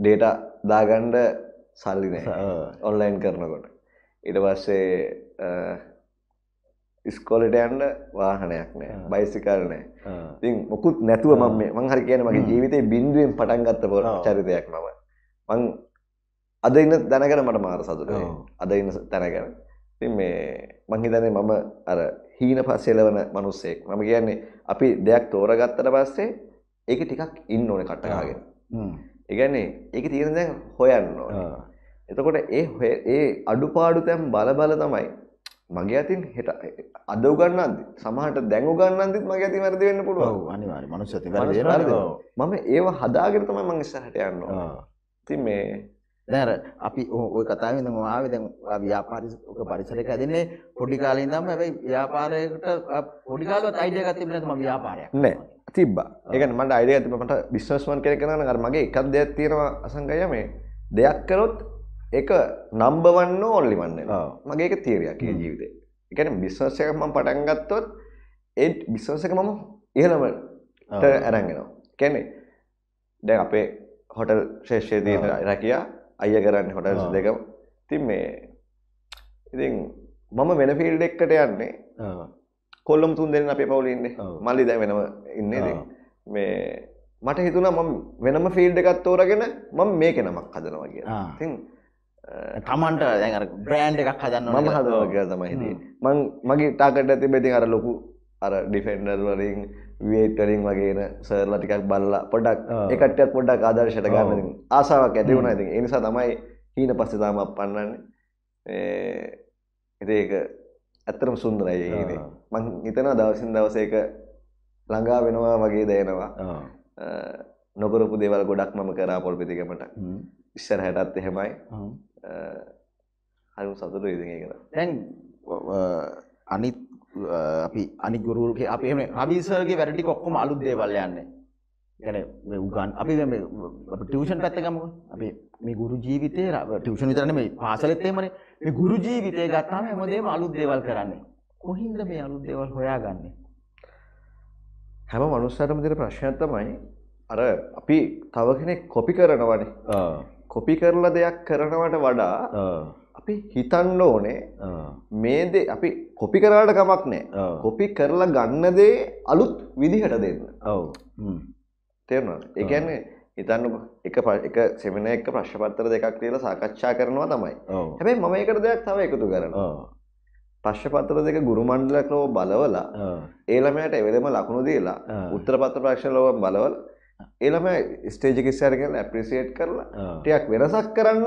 ඩේට දාගන්ඩ සල්ලි නෑ ඔන්ලයින් කරනකොට ඉට පස්සේ ස්කොලට යන්න වාහනයක් නෑ බයිසිකල් නෑ ති මොකුත් නැතුව ම මේ මංහර කියන මගේ ජීවිතය බින්දුවෙන් පටන්ගත්ත බොල චරිතයක් මම මං අද ඉන්න දැනගෙන මට මාර සතුට අද ඉන්න තැනගැන ති මේ මංහිතනේ මම අර හීන පස්සෙලවන මනුස්සෙක් මම කියන්නේ අපි දෙයක් තෝරගත්තට පස්සේ ඒක ටිකක් ඉන්න ඕන කට්ටකාගෙන ඒගැන්නේ ඒක තියෙන දැන් හොයන්න එතකොට ඒ ඒ අඩුපාඩු තැම් බලබල තමයි මගේ අතින් හෙට අද උගන්නන්ද සමහට දැන් උගන්නන්දත් මගේ ඇති වැරදි වෙන්න පුළුව අනිවාර මනුස ඇති මම ඒව හදාගෙන තමයි මං ඉස්සරහට යන්න ති මේ දැර අපි ඕ කතාවෙන් ආව දැන් ව්‍යාපාරික පරිසරයක ඇදන්නේ පොඩි කාලේ ඉඳන්ම හැබැයි ව්‍යාපාරයකට පොඩි කාලවත් අයිඩියා එකක් තිබුණේ නැත්නම් ව්‍යාපාරයක් නෑ තිබ්බා එක මට අයිඩ ඇති මට බිස්නස්වන් කෙනෙ කරන කර මගේ එකක් දෙයක් තියෙනවා අසංකය මේ දෙයක් කරොත් එක නම්බවන්න ඔල්ලි වන්න මගේ එක තීරයක් ජීවිතේ එකන බිස්නස් එකම පටන්ගත්තොත් ඒ බිස්නස එක මම ඉහළමට ඇරගෙනවා කැනෙ දැ අපේ හොටල් ශේෂයදී රැකයා අය කරන්න හොටල් දෙක තින් මේ ඉතින් මම වෙන ෆිල්ඩ එක්කට යන්නේ කොල්ලොම් තුන් දෙන්න අපේ පවුල ඉන්නේ මල්ලි දැන් වෙනම ඉන්නේ ඉතින් මේ මට හිතුණා මම වෙනම ෆීල්ඩ් එකක් තෝරාගෙන මම මේක නමක් හදනවා කියලා. ඉතින් තමන්ට දැන් අර බ්‍රෑන්ඩ් එකක් හදන්න මම හදනවා කියලා තමයි හිතේ. මං මගේ ටාගට් එක තිබ්බේ ඉතින් අර ලොකු අර ඩිෆෙන්ඩර් වලින් වේටරින් වගේන සර්ල ටිකක් බල්ලා පොඩක් එකටත් පොඩක් ආදර්ශයට ගන්න ආසාවක් ඇති වුණා ඉතින් ඒ නිසා තමයි හීන පස්සේ තාම අප්පන්නන්නේ ඒ ඉතින් ඒක ඇත්තටම සුන්දරයි ඒකනේ මං හිතනවා දවසින් දවස ඒක ළඟා වෙනවා වගේ දැනෙනවා. නොකරපු දේවල් ගොඩක් මම කරා පොල්පිතිකමට. ඉස්සරහටත් එහෙමයි. හරිම සතුටුයි ඉතින් ඒක. දැන් අනිත් අපි අනිත් ගුරුවරුගේ අපි එහෙම රවි සර්ගේ වැඩටි ඔක්කොම අලුත් දේවල් යන්නේ. يعني මේ උගන් අපි මේ ටියුෂන් පැත්ත ගමුකෝ. අපි මේ ගුරු ජීවිතේ ටියුෂන් විතරනේ මේ පාසලෙත් එහෙමනේ. මේ ගුරු ජීවිතේ ගත්තාම හැමදේම අලුත් දේවල් කරන්නේ. කොහින්ද මේ අලුත් දේවල් හොයාගන්නේ? හැම මනුස්සයටම දෙන ප්‍රශ්නයක් තමයි අර අපි තව කෙනෙක් කොපි කරනවනේ. කොපි කරලා දෙයක් කරනවට වඩා අපි හිතන්න ඕනේ මේ දේ අපි කොපි කරාට කමක් නැහැ. කොපි කරලා ගන්න දේ අලුත් විදිහට දෙන්න. ඔව්. තේරුණාද? ඒ කියන්නේ හිතන්න එක එක සෙමිනා එක ප්‍රශ්න පත්‍ර දෙකක් ලියලා සාකච්ඡා කරනවා තමයි. හැබැයි මම ඒකට දෙයක් තව එකතු කරනවා. පශ්්‍ය පත්තර දෙක ගුරු මණ්ඩලක් ලොව බලවලා ඒළමයට එවෙදම ලකුණු දීලා උත්තර පත්ත ප්‍රක්ෂණ ලොව බලවල ඒළම ස්ටේජිකි සෑරගෙන ඇප්‍රිසිේට් කරලා ටයක් වෙනසක් කරන්න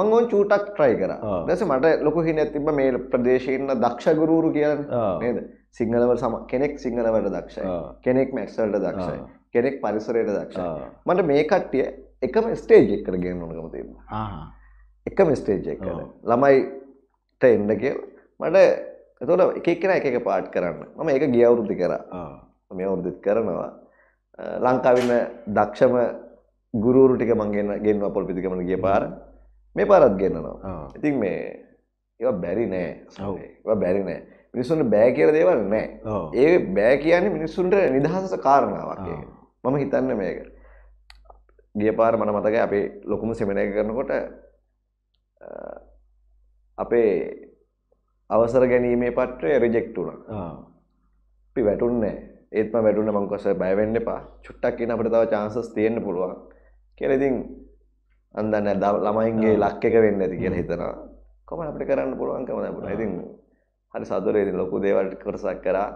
මංගෝන් චූටක් ට්‍රයි කර දැස මට ලොකු හින ඇතිබ මේ ප්‍රදේශයන්න දක්ෂගුරුරු කියන්න නේද සිංහලව සම කෙනෙක් සිංහලවට දක්ෂයි කෙනෙක් මැක්සල්ට දක්ෂයි කෙනෙක් පරිසරයට දක්ෂ මට මේ කට්ටිය එකම ස්ටේජෙක් කරගෙන ඕනකම තිබ එකම ස්ටේජෙක් කර ළමයිට එන්න කියලා මට එතොට එකක්න එක එක පාට් කරන්න මම ඒක ගියවුරුද්ධි කරා මේ අවුරුදුත් කරනවා ලංකාවන්න දක්ෂම ගුරුරු ටික මංගෙන ගෙන්වා පොල් පිතිකමන ගිය පාර මේ පාරත් ගන්නවා ඉතින් මේ ඒ බැරි නෑ සහ බැරි නෑ මිනිස්සුන්ට බෑ කියර දේවල් නෑ ඒ බෑ කියන්නේ මිනිස්සුන්ට නිදහස කාරණාවක් මම හිතන්න මේක ගිය පාර මන මතක අපේ ලොකුම සෙමනය කරනකොට අපේ අවසර ගැනීමේ පත්‍රය රිජෙක්ට් වුණා. ආ. අපි වැටුන්නේ නැහැ. ඒත් මම වැටුණා මං කොහොමද බය වෙන්න එපා. චුට්ටක් ඉන්න අපිට තව chances තියෙන්න පුළුවන්. කියලා ඉතින් අන් දන්නේ ළමයින්ගේ ලක් එක වෙන්නේ නැති කියලා හිතනවා. කොහොමද අපිට කරන්න පුළුවන්කම ලැබුණා. ඉතින් හරි සතුටුයි ඉතින් ලොකු දේවල් කරසක් කරා.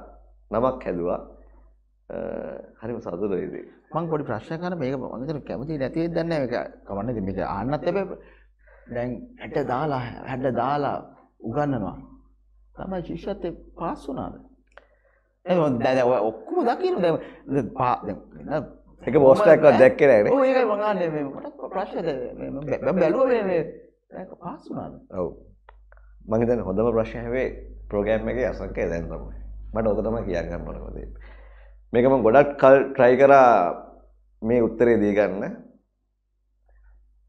නමක් හැදුවා. හරිම සතුටුයි ඉතින්. මං පොඩි ප්‍රශ්නයක් අහන්න මේක මම හිතන්නේ කැමති නැති වෙද්ද නැහැ මේක. කමන්න ඉතින් මේක ආන්නත් හැබැයි දැන් 60 දාලා 60 දාලා උගන්නනවා. තමයි ශිෂ්‍යත්වය පාස් වුණාද? දැන් ඔක්කොම දකින්න දැන් එක පෝස්ට් එකක් දැක්කේ නෑනේ. ඔව් ඒකයි මං අහන්නේ මේ මට ප්‍රශ්නද මම බැලුවා මේ මේ ඒක පාස් වුණාද? ඔව්. මං හිතන්නේ හොඳම ප්‍රශ්නේ හැවේ ප්‍රෝග්‍රෑම් එකේ අසංකේ දැන් තමයි. මට ඕක තමයි කියන්න ගන්න ඕන මේක මම ගොඩක් කල් try කරා මේ උත්තරේ දී ගන්න.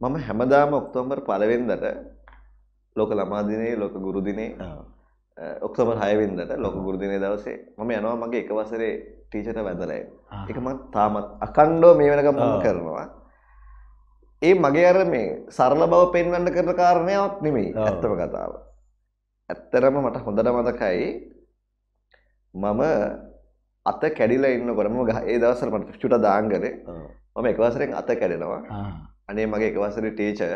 මම හැමදාම ඔක්තෝබර් පළවෙනිදට ලෝක ළමා දිනේ ලෝක ගුරු දිනේ ඔක්තෝබර් 6 වෙනිදාට ලොකු ගුරුදිනේ දවසේ මම යනවා මගේ එක වසරේ ටීචර්ට වැඳලා ඒක මම තාමත් අකණ්ඩව මේ වෙනකම් මම කරනවා. ඒ මගේ අර මේ සරල බව පෙන්වන්න කරන කාරණාවක් නෙමෙයි ඇත්තම කතාව. ඇත්තරම මට හොඳට මතකයි මම අත කැඩිලා ඉන්නකොට මම ඒ දවස්වල මට චුට දාංගලේ මම එක වසරෙන් අත කැඩෙනවා. අනේ මගේ එක වසරේ ටීචර්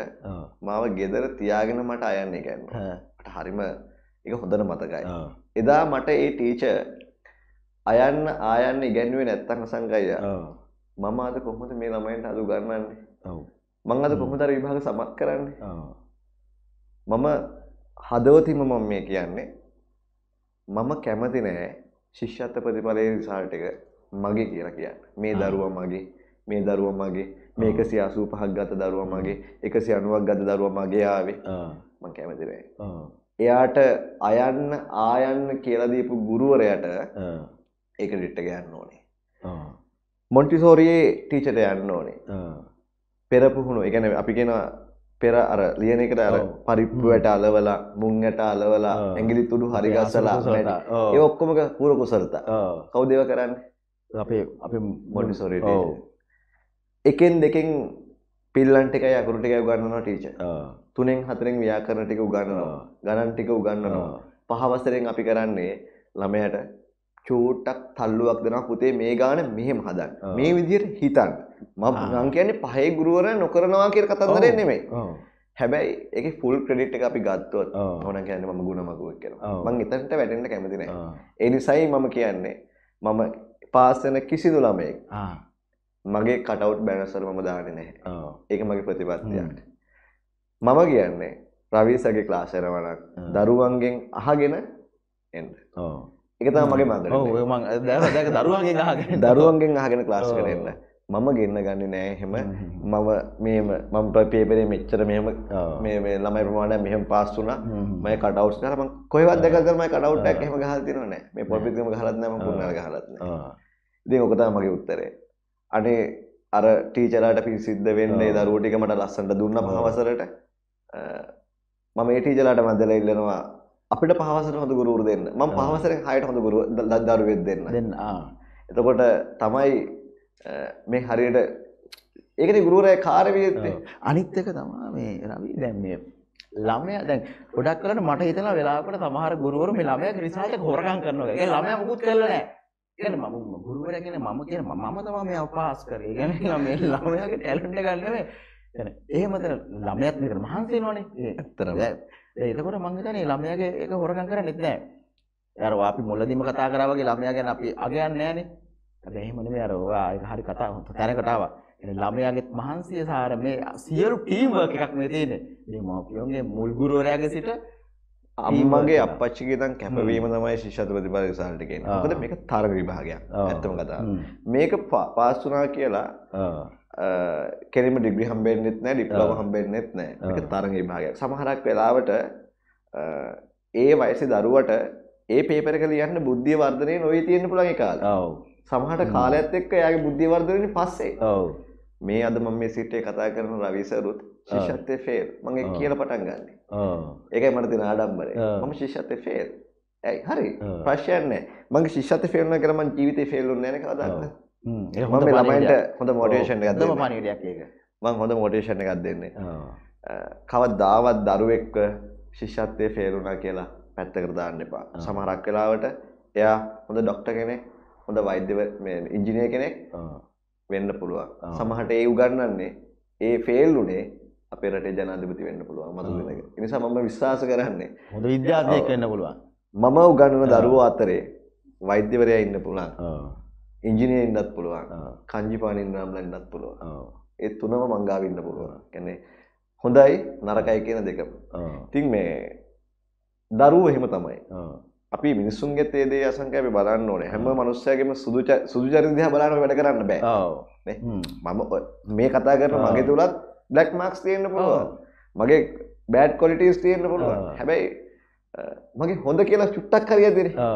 මාව ගෙදර තියාගෙන මට අයන්නේ කියන්නේ. මට හරිම එක හොඳට මතකයි. එදා මට ඒ ටීච අයන්න ආයන්න ඉගැන්ුවේ නැත්තන් සංකයිය මම අද කොහොමද මේ ළමයින්ට අදු ගන්නන්නේ මං අද කොහොමතර විභාග සමත් කරන්නේ මම හදවතිම මම මේ කියන්නේ මම කැමති නෑ ශිෂ්‍යත්ත ප්‍රතිඵලයේ රිසාල්ට එක මගේ කියලා කියන්න මේ දරුව මගේ මේ දරුව මගේ මේක සියාසූ පහක් ගත දරුව මගේ එක සි අනුවක් ගත දරුව මගේ ආවේ මං කැමතිරේ එයාට අයන්න ආයන්න කියලා දීපු ගුරුවරයාට ඒක රිට්ට ගන්න ඕනේ. මොන්ටිසෝරියේ ටීචර් යන්න ඕනේ. පෙර පුහුණු, ඒ කියන්නේ අපි කියන පෙර අර ලියන එකට අර පරිප්පුවට අලවලා, මුංගට අලවලා, ඇඟිලි තුඩු හරි ගස්සලා ඒ ඔක්කොම පුර කුසලතා. කවුද ඒව කරන්නේ? අපේ අපේ මොන්ටිසෝරියේ ටීචර්. එකෙන් දෙකෙන් පිල්ලන්ට එකයි අකුරු ටික උගන්වනවා ටීචර්. තුනෙන් හතරෙන් ව්‍යාකරණ ටික උගන්වනවා. ගණන් ටික උගන්වනවා. පහ වසරෙන් අපි කරන්නේ ළමයට චූට්ටක් තල්ලුවක් දෙනවා පුතේ මේ ගාන මෙහෙම හදන්න. මේ විදිහට හිතන්න. මම මං කියන්නේ පහේ ගුරුවරයා නොකරනවා කියන කතන්දරේ නෙමෙයි. හැබැයි ඒකේ ෆුල් ක්‍රෙඩිට් එක අපි ගත්තොත් ඕන කියන්නේ මම ගුණමගුවෙක් කියලා. මං එතනට වැටෙන්න කැමති නැහැ. ඒ නිසායි මම කියන්නේ මම පාස් වෙන කිසිදු ළමයෙක් මගේ කටවට් බැනස්සර ම දාන නෑ ඒක මගේ ප්‍රතිපත්තියක්ට මම කියන්නේ ප්‍රවීසගේ ක්ලාශරවනක් දරුවන්ගෙන් අහගෙන එන්න එකතා මගේ මද දරුවන්ගේ දරුවන්ගෙන් අහගෙන ක්ලාශ කරන්න මම ගන්න ගන්න නෑ හෙම මම මේම මම ප්‍රපේපරේ මෙච්චර මෙම මේ ළමයි ප්‍රමාණය මෙහම පස්සුන මය කටවස් කරම කොයිවත් දෙකරමයි කටවට්ටක් හෙම හල්තින නෑ මේ පොපිත්ම හලත්නම පුුණල හලත්න දේ ඔකතා මගේ උත්තරේ අනේ අර ටීචලාට පි සිද්ධ වෙන්නේ දරුවටික මට ලස්සට දුන්න පහවසරට මම ඒටීජලාට මදල ඉල්ලනවා අපිට පහවසර හොඳ ගුරුර දෙන්න ම පහවසර හයට හොඳ ගුරු දරුවෙත් දෙන්න දෙන්න එතකොට තමයි මේ හරියට ඒකන ගුරුරය කාරවියත්තේ අනිත්තක තමා මේ රවී දැම්මිය ළමය දැන් ගොඩක් කලට මට හිතලා වෙලාකට සමහර ගුරුවරු මේ ළමය රිසාට හොරගම් කරනවා. ඒ ළමයා මුකුත් කරලා නැහැ. කියන මම ගුරුවරයා කියන මම කියන මම තමයි මෙයා පාස් කරේ. ඒ කියන්නේ මේ ළමයාගේ ටැලන්ට් එක ගන්න නෙවෙයි. يعني එහෙමද ළමයාත් මේකට මහන්සි වෙනවනේ. ඇත්තටම. එතකොට මං හිතන්නේ ළමයාගේ එක හොරගම් කරන්නේත් නැහැ. අර අපි මුලදීම කතා කරා වගේ ළමයා ගැන අපි අගයන්නේ නැහනේ. හැබැයි එහෙම නෙමෙයි අර ඔයා ඒක හරි කතා තැනකට ආවා. يعني ළමයාගේත් මහන්සිය සාර මේ සියලු ටීම් වර්ක් එකක් මේ තියෙන්නේ. මේ මෝපියෝගේ මුල් ගුරුවරයාගේ සිට අම්මගේ අපච්චිගේ තන් කැපවීම තමයි ශිෂ්‍යතපති පරිසාලට කියන හොද මේක තරග විභාගයක් ඇත්තම කතා මේක පාස්සුනා කියලා කෙනෙම ඩිග්‍රි හම්බෙන්න්නෙත් නෑ ඩිප්ලව හම්බෙන්න්නෙත් නෑ එක තරග විභාගයක් සමහරක් වෙලාවට ඒ වයසි දරුවට ඒ පේපර කලියන්න බුද්ධිය වර්ධනය නොවී තියෙන පුළගේ කාල සමහට කාලයක්ත් එක්ක යාගේ බුද්ධිවර්ධනනි පස්සේ ඔවු මේ අද මම මේ සිටේ කතා කරන රවි සරුත් ශිෂ්‍යත්වයේ ෆේල් මම ඒක කියලා පටන් ගන්න. ඒකයි මට තියෙන ආඩම්බරය. මම ශිෂ්‍යත්වයේ ෆේල්. ඇයි හරි ප්‍රශ්නයක් නැහැ. මගේ ශිෂ්‍යත්වයේ ෆේල් වුණා කියලා මම ජීවිතේ ෆේල් වුණේ නැහැ නේ කවදාවත්. හ්ම් ඒක හොඳ ළමයින්ට හොඳ මොටිවේෂන් එකක් දෙන්න. හොඳම පණිවිඩයක් ඒක. මම හොඳ මොටිවේෂන් එකක් දෙන්නේ. කවදාවත් දරුවෙක්ව ශිෂ්‍යත්වයේ ෆේල් වුණා කියලා පැත්තකට දාන්න එපා. සමහරක් වෙලාවට එයා හොඳ ඩොක්ටර් කෙනෙක්, හොඳ වෛද්‍ය ඉංජිනේර කෙනෙක් වෙන්න පුළුවන් සමහට ඒ උගන්නන්නේ ඒ ෆෙල්ලුනේ අපේ රටේ ජනාධිපති වෙන්න පුළුවන් මතු වෙනක නිසා මම විශ්වාස කරන්නේ හොඳ විද්‍යාර්ථයෙක් වෙන්න පුළුවන් මම උගන්නන දරුවෝ අතරේ වෛද්‍යවරයා ඉන්න පුළුවන් ඉංජිනය ඉන්නත් පුළුවන් කංජිපානින් රම්ලන්නත් පුළුවන් ඒ තුනම මංගාව ඉන්න පුළුවන් කැනෙ හොඳයි නරකයි කියන දෙකම තින් මේ දරුව එහෙම තමයි අපි මිනිස්සුන්ගේ තේදේ අසංකය අපි බලන්න ඕනේ හැම මනුස්සයගේම සුදු සුදු චරිත දිහා බලන්න වැඩ කරන්න බෑ. ඔව්. නේ? මම මේ කතා කරන මගේ තුලත් බ්ලැක් මාක්ස් තියෙන්න පුළුවන්. මගේ බෑඩ් ක්වොලිටීස් තියෙන්න පුළුවන්. හැබැයි මගේ හොඳ කියලා චුට්ටක් හරියට දෙන්නේ.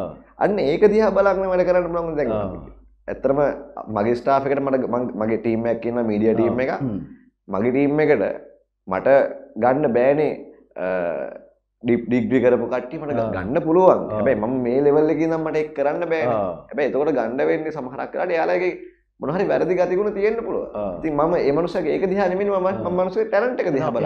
අන්න ඒක දිහා බලන්න වැඩ කරන්න බලන්න දැන්. ඇත්තටම මගේ ස්ටාෆ් එකට මට මගේ ටීම් එකක් ඉන්නවා මීඩියා ටීම් එක. මගේ ටීම් එකට මට ගන්න බෑනේ ඩික්්‍රි කරපු කට්ටිමට ගන්න පුළුවන් හැබයි ම මේ ලෙවල්ලකි නම්මට එක් කරන්න බෑ හැබයි එතකොට ගණඩ වෙන්නේ සමහරක් කරට යාලගේ මොහරි වැරදි ගතිකුණ තියෙන්න්න පුළුව ති ම එමනුසගේ ඒක දිහනමින් ම මන්සේ ටැරට එක දිහ බල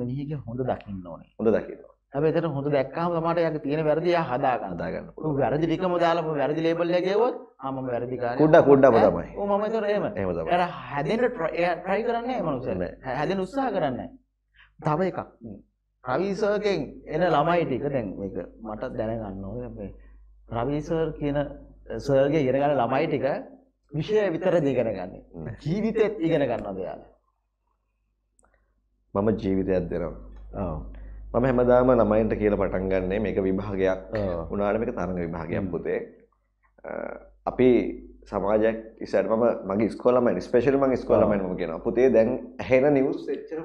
මනිගේ හොඳ දකින්න ඕන හොඳ දකින්න ඇබතට හොඳ දක්කාම මට යක තියෙන වැරදිය හදා කනදාගන්න වැරදි ටිකම දාලම වැරදි ලේබල්ල ගේවත් හම වැරදි කුඩ කුඩ තමයි ම රම හැදට ට්‍රයි කරන්න මනුසන්න හැදෙන උත්සා කරන්න තව එකක් රවිසර්කෙන් එන ළමයි ටික දැන් මේක මට දැනගන්න ඕනේ මේ රවිසර් කියන සර්ගේ ඉගෙන ගන්න ළමයි ටික විෂය විතරද ඉගෙන ගන්න ජීවිතෙත් ඉගෙන ගන්නවද යාළුවා මම ජීවිතයක් දෙනවා ඔව් මම හැමදාම ළමයින්ට කියලා පටන් ගන්නේ මේක විභාගයක් වුණාට මේක තරඟ විභාගයක් පුතේ අපි සමාජයක් ඉසට ම මගේ ස්කොලම ස්පේෂල්ම ස්කොලමම කියෙන පුතේ දැන් හෙන නිවස් එච්චර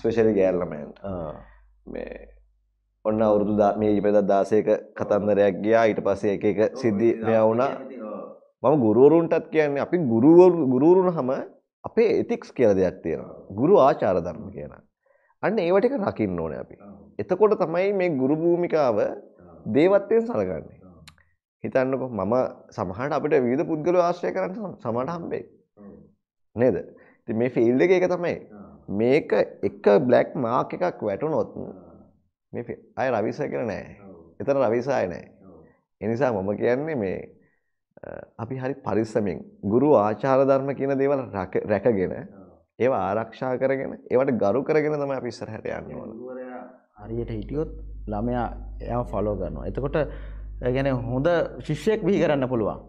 ස්පේෂල ගෑල්ලමෙන් මේ ඔන්න අවුරුදු දා මේ ඉපද දාසයක කතන්දරයක් ගියා ඊට පසේ එක එක සිද්ධි මෙයවුනා මම ගුරුවරුන්ටත් කියන්නේ අපි ගුරුවරු ගුරුවරුණ හම අපේ එතික්ස් කියල දෙයක් තියෙනවා ගුරු ආචාර ධර්ම කියන අන්න ඒවටික රකින්න ඕන අපි එතකොට තමයි මේ ගුරුභූමිකාව දේවත්වයෙන් සලගන්නේ හිතන්නකො මම සමහට අපට විධ පුද්ගල ආශ්‍රය කරන්න සමට හම්බේ නේද ති මේ ෆිල්ඩ එක එක තමයි මේක එක බ්ලක් මාර්ක එකක් වැටු නොත්න මේ අය රවිස කර නෑ එතන රවිසාය නෑ එනිසා මම කියන්නේ මේ අපි හරි පරිස්සමින් ගුරු ආචාර ධර්ම කියන දේවල් රැකගෙන ඒව ආරක්ෂා කරගෙන ඒවට ගරු කරගෙන තම අපි ඉස්සරහට යන්න ඕන හරියට හිටියොත් ළමයා එයා ෆලෝ කරනවා එතකොට ගැන හොඳ ශිෂ්‍යයක් වී කරන්න පුළුවන්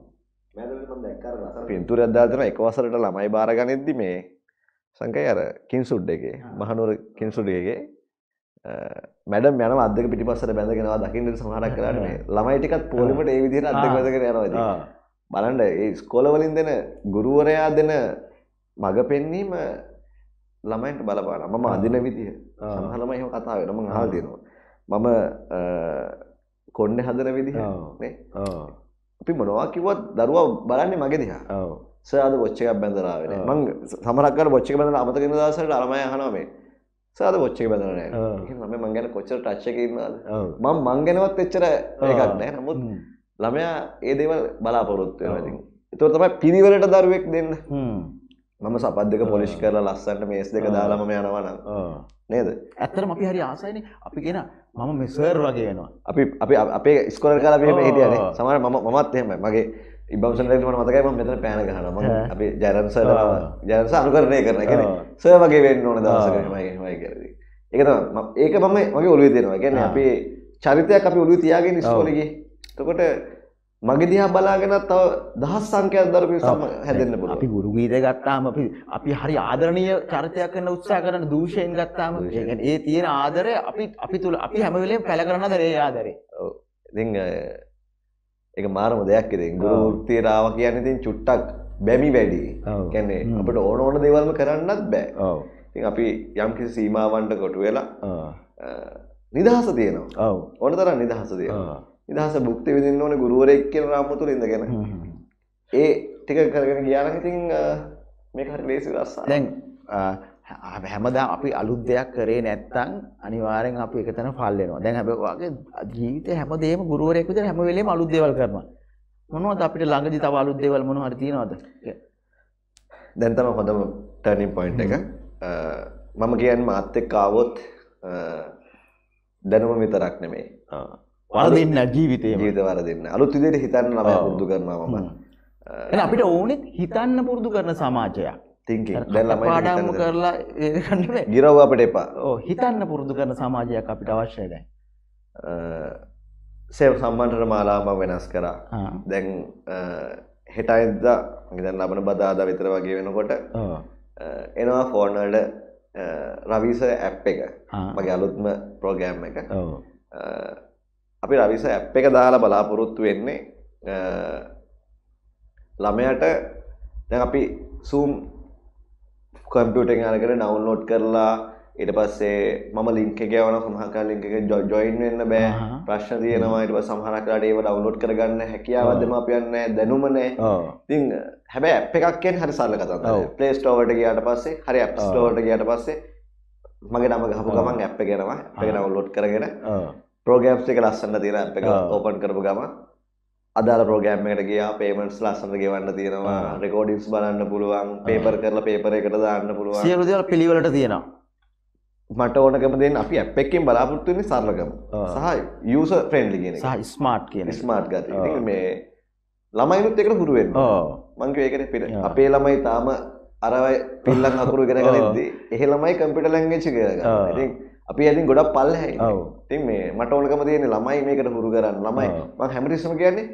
පින්තුර අදදාතම එක වසරට ළමයි භාරගනෙද්දි මේ සංකයි අර කින්සුඩ් එකේ මහනුවර කින්සුඩියගේ මැඩම් යන අදක පිටිපස්සට බැඳගෙනවා දකින්නට සමහරක් කරන්න මේ ළමයිටිකත් පොලිමට ඒ විදිර අදකර යනවා බලන්ඩ ඒ ස්කොලවලින් දෙන ගුරුවරයා දෙන මඟ පෙන්නීම ළමයින්ට බලපාන මම අදින විදිහ සහලම එහම කතාවෙනම හල් දෙනවා මම කොන්න හදන විදිහ අපි මොනවා කිවත් දරුවා බලන්නේ මගේ දිහා සයාද ොච්චක් බැඳරාවෙන මං සමරක්කර ොච්චක බඳ අමතක දසට අරමය හනමේ සාද ොච්චක බඳන ම මංගැන කොච්චර ටච්චකන්නද මං මංගැනවත් එච්චර එකක්න නමුත් ළමයා ඒ දේවල් බලාපොරොත්තුය ඉතින් එතුව තමයි පිරිවලට දරුවෙක් දෙන්න මම සපත් දෙක පොලිෂ් කරලා ලස්සන්න මේස් දෙක දාලාම යනවනම් නේද ඇත්තර අපි හරි ආසයින අපි කියෙන මම මෙසර් වගේ වෙනවා අපි අපි අපේ ස්කොල කාල මෙම හිටියන සමර ම මත් එහෙම මගේ ඉබවසන මට මතකයි ම මෙතන පෑන ගහනම අපි ජරන්ස ජරස අනුකරණය කරන කර සය වගේ වෙන්න ඕන දවසකමයි කරද එකත ඒක මම මගේ ඔලුව තියෙනවා ගැන අපේ චරිතයක් අපි ඔලු තියාගෙන ස්කෝලගේ තකොට මගේ දිහා බලාගෙන තව දහස් සංඛ්‍යාත ධර්මයේ සම හැදෙන්න පුළුවන්. අපි ගුරු ගීත ගත්තාම අපි අපි හරි ආදරණීය චරිතයක් කරන්න උත්සාහ කරන දූෂයෙන් ගත්තාම ඒ තියෙන ආදරය අපි අපි තුල අපි හැම වෙලෙම පැල කරන ආදරේ ආදරේ. ඔව්. ඉතින් ඒක මාරම දෙයක් ඉතින් ගුරු වෘත්තියට ආවා කියන්නේ ඉතින් චුට්ටක් බැමි වැඩි. කියන්නේ අපිට ඕන ඕන දේවල්ම කරන්නත් බෑ. ඔව්. ඉතින් අපි යම්කිසි සීමාවන්ට කොටු වෙලා නිදහස තියෙනවා. ඔව්. ඕන තරම් නිදහස තියෙනවා. නිදහස භුක්ති විඳින්න ඕනේ ගුරුවරයෙක් කියලා රාමුතුල ඉඳගෙන. ඒ ටික කරගෙන ගියා නම් ඉතින් මේක හරි ලේසි ලස්සන. දැන් හැමදාම අපි අලුත් දෙයක් කරේ නැත්නම් අනිවාර්යෙන් අපි එකතන ෆල් වෙනවා. දැන් හැබැයි වාගේ ජීවිතේ හැමදේම ගුරුවරයෙක් විතර හැම වෙලේම අලුත් දේවල් කරනවා. මොනවද අපිට ළඟදී තව අලුත් දේවල් මොනව හරි තියෙනවද? දැන් තමයි හොඳම ටර්නින් පොයින්ට් එක. මම කියන්නේ මාත් එක්ක ආවොත් දැනුම විතරක් නෙමෙයි. වරදින්න ජීවිතය ජීවිත වරදින්න අලුත් විදිහට හිතන්න ළමයා පුරුදු කරනවා මම. එහෙනම් අපිට ඕනේ හිතන්න පුරුදු කරන සමාජයක්. thinking දැන් ළමයි පාඩම් කරලා ඒක නේ. ගිරව අපිට එපා. ඔව් හිතන්න පුරුදු කරන සමාජයක් අපිට අවශ්‍යයි දැන්. සේව සම්බන්ධට මාලාම වෙනස් කරා. දැන් හෙට අයිද්දා මගේ දැන් ලබන බදාදා විතර වගේ වෙනකොට එනවා ෆෝන් වලට රවිස ඇප් එක. මගේ අලුත්ම ප්‍රෝග්‍රෑම් එක. අපි රවිස ඇප් එක දාලා බලාපොරොත්තු වෙන්නේ ළමයට දැන් අපි සූම් කම්පියුටර් එකකට ඩවුන්ලෝඩ් කරලා ඊට පස්සේ මම ලින්ක් එක යවන සමහර ලින්ක් එක ජොයින් වෙන්න බෑ ප්‍රශ්න තියෙනවා ඊට පස්සේ සමහර කාලට ඒව ඩවුන්ලෝඩ් කරගන්න හැකියාවක් දෙමාපියන් නැහැ දැනුම නැහැ ඉතින් හැබැයි ඇප් එකක් කියන්නේ හරි සරල කතාවක් ප්ලේ ස්ටෝර් එකට ගියාට පස්සේ හරි ඇප් ස්ටෝර් එකට ගියාට පස්සේ මගේ නම ගහපු ගමන් ඇප් එක යනවා ඇප් එක ඩවුන්ලෝඩ් කරගෙන ප්‍රෝගෑම්ස් එක ලස්සන්න තියෙන එක ඕපන් කරපු ගම අදාල ප්‍රෝගෑම් එකට ගියා පේමන්ස් ලස්සන්න ගෙවන්න තියෙනවා රෙකෝඩිස් බලන්න පුළුවන් පේපර් කරලා පේපර එකට දාන්න පුළුවන් සියලු දේවල් පිළිවෙලට තියෙනවා මට ඕනකම දෙන්න අපි අප එකෙන් බලාපොරත්තුවෙන්නේ සරලකම සහ යස ෆ්‍රෙන්ඩලි කියෙන සහ ස්මාර්ට් කියන ස්මාර්ට් ගත මේ ළමයිනුත් එකට හුරුවෙන් මංක ඒකට පිට අපේ ළමයි තාම අරවයි පිල්ලන් අකුරු ගෙනගලද එහෙ ළමයි කම්පිට ලැංගචි කරග අපි ඇතින් ගොඩක් පල්ලහැ තින් මේ මට ඕනකම තියෙන ළමයි මේකට හුරු කරන්න ළමයි මං හැමටිස්සම කියන්නේ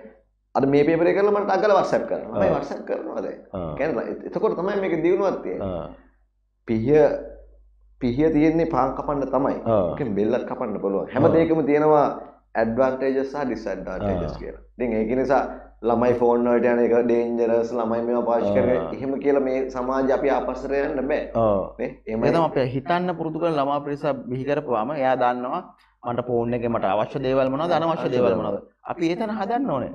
අද මේ පේපරේ කරලා මට අගල WhatsApp කරනවා මම WhatsApp කරනවාද කියන්නේ එතකොට තමයි මේක දිනුවක් තියෙන්නේ පිහිය පිහිය තියෙන්නේ පාන් කපන්න තමයි ඕකෙන් බෙල්ලක් කපන්න පුළුවන් හැම දෙයකම තියෙනවා ඇඩ්වාන්ටේජස් සහ ඩිස්ඇඩ්වාන්ටේජස් කියලා ඉතින් ඒක නිසා ළමයි ෆෝන්වට යන එක ඩේන්ජරස් ළමයි මේ පාශි කර එහෙම කියල මේ සමාජ අපි අපසරයන්න බෑ එමතම අප හිතන්න පුරතු කර ළමා පිරිස බිහිකරපුවාම එයා දන්නවා මට පෝර්න එක මට අවශ්‍ය දේවල් මන දනවශ්‍ය දේවල් මනද අපි ඒතන හදන්න ඕනේ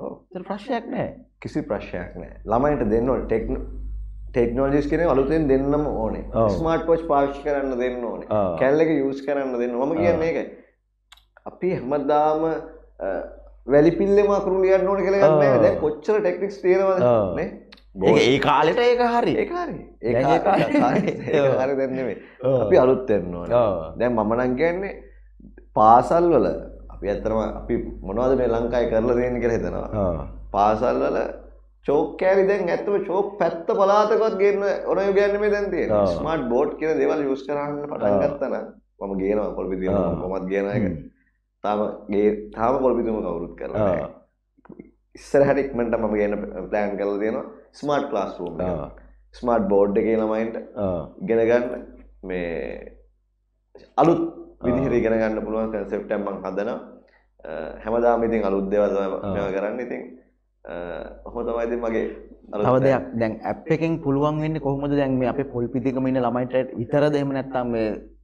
ප්‍රශ්යක් නෑ කිසි ප්‍රශ්යක් නෑ ළමයිට දෙන්න ටෙක්න ටෙක්නෝජිස් කන අලුතෙන් දෙන්නම ඕනේ ස්මාර්ට් පෝච් පාවිච්ි කරන්න දෙන්න ඕනේ කැල්ල එක යස් කරන්න දෙන්න ම කියන්නේ එක අපි හැමදාම වැලිපිල්ලෙම අකුරු ලියන්න ඕන කියලා ගන්න දැ කොච්චර ටෙක්නික්ස් තේරවද ඒ කාලෙට ඒක හරි ඒ හරි දැන්නේ අපි අලුත්තෙන්නවා දැන් මමනං කියන්නේ පාසල් වල අපි ඇත්තරම අපි මොනවද මේ ලංකායි කරලා දෙන්න කියලා හිතනවා පාසල් වල චෝකෑලි දැන් ඇත්තම චෝක් පැත්ත පලාතකොත් ගන්න ඔන ගෑනම දැන්තිේ ස්මට් බෝඩ් කියන දෙවල් යුස් කරන්න පටන්ගත්තන මම ගේනවා කොල්පිදි කොමත් ගනයක තාමගේ තාම පොල්පිතුම කවුරුත් කරලා ඉස්සරහට ඉක්මට මම ගන ප්ලෑන් කල තියෙනවා smart class room smart board එක ළමයින්ට ගෙනගන්න මේ අලුත් විදිහර ගෙනගන්න පුළුවන් කන්සෙප්ටම්බන් හදන හැමදාම ඉතින් අලුත් දෙවල් කරන්න ඉතින් හො තමයිති මගේ අව දෙයක් දැන් ඇප් එකෙන් පුළුවන් වෙන්න කොහොමද දැන් මේ අප පොල්පිතිකම ඉන්න ළමයිට විතර දෙම නැත්තම්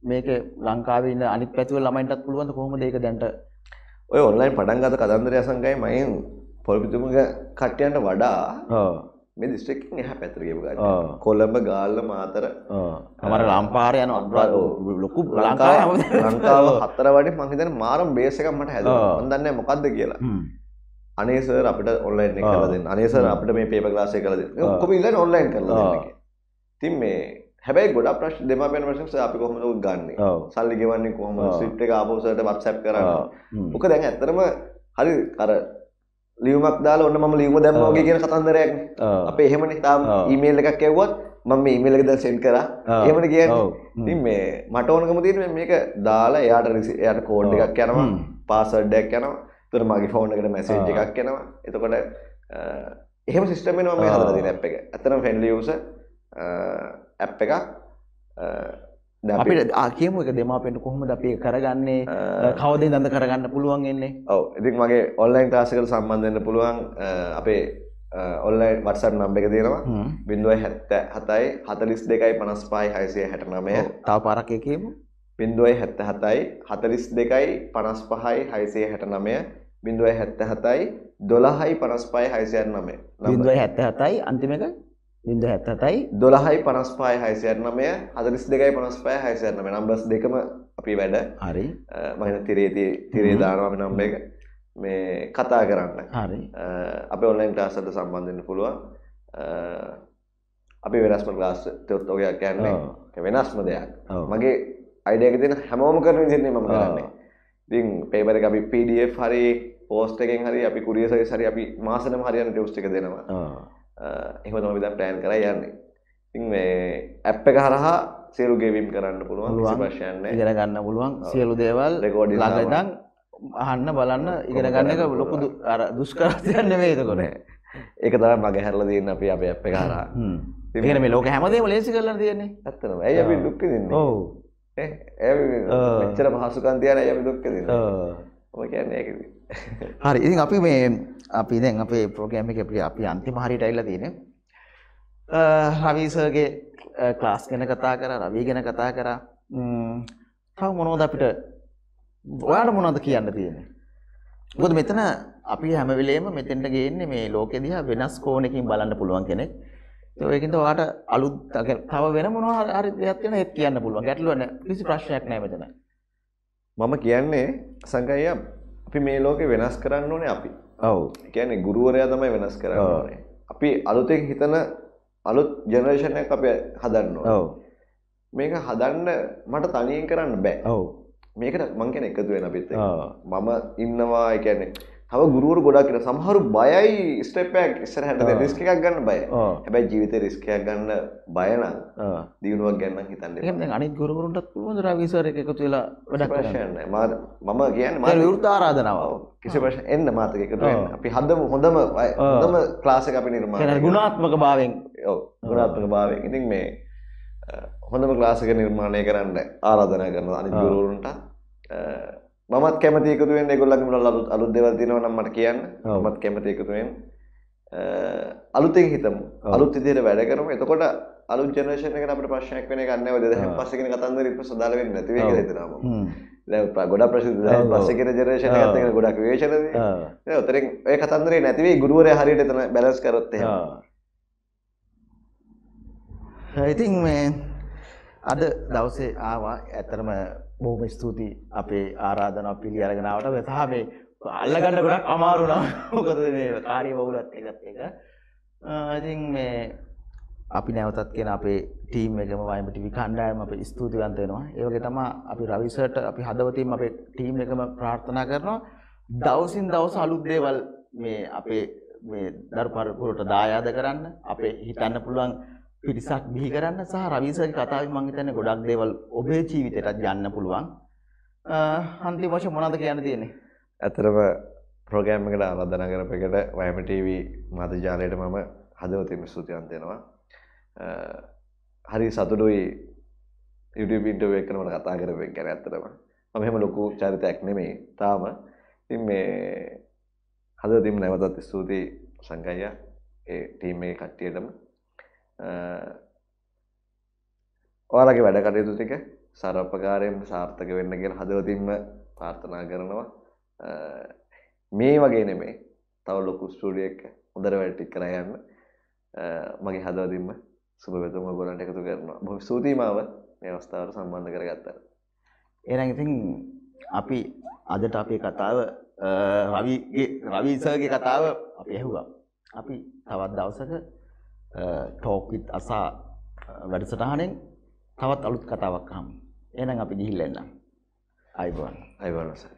මේක ලංකාවේ ඉන්න අනිත් පැතිවල ළමයින්ටත් පුළුවන් කොහොමද ඒක දැන්ට ඔය ඔන්ලයින් පටන් ගත්ත කතන්දරය සංගයි මයින් පොල්පිතුමගේ කට්ටියන්ට වඩා මේ දිස්ත්‍රික්කෙන් එහා පැත්තට ගියපු ගාන කොළඹ ගාල්ල මාතර අමර ලම්පාර යන ලොකු ලංකාව ලංකාව හතර වඩේ මං හිතන්නේ මාරම් බේස් එකක් මට හැදුවා මන් දන්නේ මොකද්ද කියලා අනේ සර් අපිට ඔන්ලයින් එක කරලා දෙන්න අනේ සර් අපිට මේ පේපර් ක්ලාස් එක කරලා දෙන්න ඔක්කොම ඉල්ලන්නේ ඔන්ලයින් කරලා දෙන්න ඉතින් මේ හැබයි ගොඩ ප්‍රශ් දෙමාපෙන් වශස අපි කොහම ගන්න සල්ලි ගවන්නේ කොහම සිට් එක ආපෝසට වත්සැප් කරන්න ඕක දැන් ඇතරම හරි කර ලියවමක් දාල ඔන්න ම ලියීම දැම්මගේ කියන කතන්දරයක් අප එහෙමන තාම ඊමේල් එකක් ඇව්වත් මම ඉමල් එකද සෙන්ඩ් කර එමට කිය මේ මට ඕනකම තිීම මේක දාලා එයාට රිසි එයට කෝඩ් එකක් යනවා පාසඩ්ඩක් යනවා තුර මගේ ෆෝන් එකට මැසේජ් එකක් යනවා එතකොට එහෙම සිිටමෙනවා මේ හදදින ඇ් එක ඇතරම් ෆෙන්ඩලියස ඇප් එකක් අපිට ආකියම එක දෙමාපෙන්ට කොහොමද අපි ඒක කරගන්නේ කවදේ දඳ කරගන්න පුළුවන් එන්නේ ඔව් ඉතින් මගේ ඔන්ලයින් ක්ලාස් එකට සම්බන්ධ වෙන්න පුළුවන් අපේ ඔන්ලයින් WhatsApp නම්බර් එක තියෙනවා 077යි 42යි 55යි 669 තව පාරක් එකේම 077යි 42යි 55යි 669 077යි 12යි 55යි 669 077යි අන්තිම එක බින්දු 77යි 12යි 55යි 609 42යි 55යි 609 නම්බර්ස් දෙකම අපි වැඩ හරි මම තිරේ තිරේ දානවා මේ නම්බර් එක මේ කතා කරන්න හරි අපේ ඔන්ලයින් ක්ලාස් වලට සම්බන්ධ වෙන්න පුළුවන් අපි වෙනස්ම ක්ලාස් තොත් ඔයයක් කියන්නේ වෙනස්ම දෙයක් මගේ අයිඩියා එක තියෙන හැමෝම කරන විදිහනේ මම කරන්නේ ඉතින් පේපර් එක අපි PDF හරි පෝස්ට් එකෙන් හරි අපි කුරියර් සර්විස් හරි අපි මාසෙම හරියන ටෙස්ට් එක දෙනවා එහෙම තමයි දැන් ප්ලෑන් කරලා යන්නේ. ඉතින් මේ ඇප් එක හරහා සියලු ගෙවීම් කරන්න පුළුවන් කිසි ප්‍රශ්නයක් නැහැ. ඉගෙන ගන්න පුළුවන් සියලු දේවල් රෙකෝඩින් ළඟ ඉඳන් අහන්න බලන්න ඉගෙන ගන්න එක ලොකු අර දුෂ්කරයක් නෙමෙයි එතකොට. ඒක තමයි මගේ හැරලා දෙන්නේ අපි අපේ ඇප් එක හරහා. ඉතින් මේ ලෝක හැමදේම ලේසි කරලා තියෙන්නේ. ඇත්තටම. ඇයි අපි දුක් විඳින්නේ? ඔව්. ඒ ඇයි මෙච්චර පහසුකම් තියන ඇයි අපි දුක් විඳින්නේ? ඔව්. ඔය කියන්නේ ඒකද? හරි. ඉතින් අපි මේ අපි දැන් අපේ ප්‍රෝග්‍රෑම් එකේ අපි අපි අන්තිම හරියට ඇවිල්ලා තියෙන්නේ. රවී සර්ගේ ක්ලාස් ගැන කතා කරා, රවී ගැන කතා කරා. තව මොනවද අපිට ඔයාලට මොනවද කියන්න තියෙන්නේ? මොකද මෙතන අපි හැම වෙලේම මෙතෙන්ට ගේන්නේ මේ ලෝකෙ දිහා වෙනස් කෝණකින් බලන්න පුළුවන් කෙනෙක්. ඒකින්ද ඔයාට අලුත් තව වෙන මොනවා හරි දෙයක් තියෙන ඒත් කියන්න පුළුවන්. ගැටලුවක් නැහැ. කිසි ප්‍රශ්නයක් නැහැ මෙතන. මම කියන්නේ සංකය අපි මේ ලෝකේ වෙනස් කරන්න ඕනේ අපි. ඔව්. කියන්නේ ගුරුවරයා තමයි වෙනස් කරන්න ඕනේ. අපි අලුතෙන් හිතන අලුත් ජෙනරේෂන් එකක් අපි හදන්න ඕනේ. ඔව්. මේක හදන්න මට තනියෙන් කරන්න බෑ. ඔව්. මේකට මං කියන්නේ එකතු වෙන අපිත් එක්ක. මම ඉන්නවා කියන්නේ තව ගුරුවර ගොඩක් කියෙන සමහරු බයයි ස්ටපයක් ඉස්සරහට රිස්ක එකක් ගන්න බය හැබැයි ජීවිත රිස්කයක් ගන්න බයන දියුණුවක් ගන්න හිතන්න අනි ගුරුවරුන්ට පුළුවන් රවිසර එකතු වෙලා වැඩක් ප්‍රශයන්න මම කියන්න ම විෘත ආරාධනාව කිසි පශ එන්න මාතක එකතු අපි හදම හොඳම හොඳම ක්ලාසක අපි නිර්මාණ ගුණාත්මක භාවෙන් ගුණාත්මක භාවෙන් ඉතින් මේ හොඳම ක්ලාසික නිර්මාණය කරන්න ආරාධනා කරන අනි ගුරුවරුන්ට මමත් කැමති එකතුවෙන් දෙගොල්ලක් මුල අලුත් අලුත් දේවල් තියෙනවා නම් මට කියන්න. මමත් කැමති එකතුවෙන් අලුතෙන් හිතමු. අලුත් විදිහට වැඩ කරමු. එතකොට අලුත් ජෙනරේෂන් එකට අපිට ප්‍රශ්නයක් වෙන්නේ නැහැ. ඔය දෙදහම් පස්සේ කියන කතන්දර ඉතින් සදාල වෙන්නේ නැති වෙයි කියලා හිතනවා මම. දැන් ගොඩක් ප්‍රසිද්ධ දැන් පස්සේ කියන ජෙනරේෂන් එකත් එක්ක ගොඩක් විවේචනදී. දැන් උතරෙන් ඔය කතන්දරේ නැති වෙයි ගුරුවරයා හරියට එතන බැලන්ස් කරොත් එහෙම. ඉතින් මේ අද දවසේ ආවා ඇතරම බොහොම ස්තුතියි අපේ ආරාධනාව පිළි අරගෙන ආවට සහ මේ අල්ලගන්න ගොඩක් අමාරු නම් මොකද මේ කාර්ය බහුලත් එකත් එක. ඉතින් මේ අපි නැවතත් කියන අපේ ටීම් එකම වයිම ටීවී කණ්ඩායම අපි ස්තුතිවන්ත වෙනවා. ඒ වගේ තමයි අපි රවිසර්ට අපි හදවතින් අපේ ටීම් එකම ප්‍රාර්ථනා කරනවා දවසින් දවස අලුත් දේවල් මේ අපේ මේ දරු පරපුරට දායාද කරන්න අපේ හිතන්න පුළුවන් පිරිසක් බිහි කරන්න සහ රවිසර්ගේ කතාවෙන් මම හිතන්නේ ගොඩක් දේවල් ඔබේ ජීවිතයටත් යන්න පුළුවන්. අන්තිම වශයෙන් මොනවද කියන්න තියෙන්නේ? ඇත්තටම ප්‍රෝග්‍රෑම් එකට ආරාධනා කරපෙකට වයම ටීවී මාධ්‍යාලයට මම හදවතින්ම ස්තුතියන් දෙනවා. හරි සතුටුයි YouTube ඉන්ටර්වියු එකකට මම කතා කරපෙක ගැන ඇත්තටම. මම එහෙම ලොකු චරිතයක් නෙමෙයි තාම. ඉතින් මේ හදවතින්ම නැවතත් ස්තුතියි සංගය ඒ ටීම් එකේ කට්ටියටම ඔයාලගේ වැඩ කටයුතු ටික සරපකාරයෙන්ම සාර්ථක වෙන්න කියලා හදවතින්ම ප්‍රාර්ථනා කරනවා මේ වගේ නෙමේ තව ලොකු ස්ටුඩියෝ එක හොඳට වැඩ ටික කරලා යන්න මගේ හදවතින්ම සුබ වෙතම ඔයගොල්ලන්ට එකතු කරනවා බොහොම ස්තුතියි මාව මේ අවස්ථාවට සම්බන්ධ කරගත්තට එහෙනම් ඉතින් අපි අදට අපේ කතාව රවිගේ රවි සර්ගේ කතාව අපි ඇහුවා අපි තවත් දවසක ටෝක් විත් අසා වැඩසටහනෙන් තවත් අලුත් කතාවක් අහමු. එහෙනම් අපි ගිහිල්ලා එන්නම්. අයබෝන්. අයබෝන් සර්.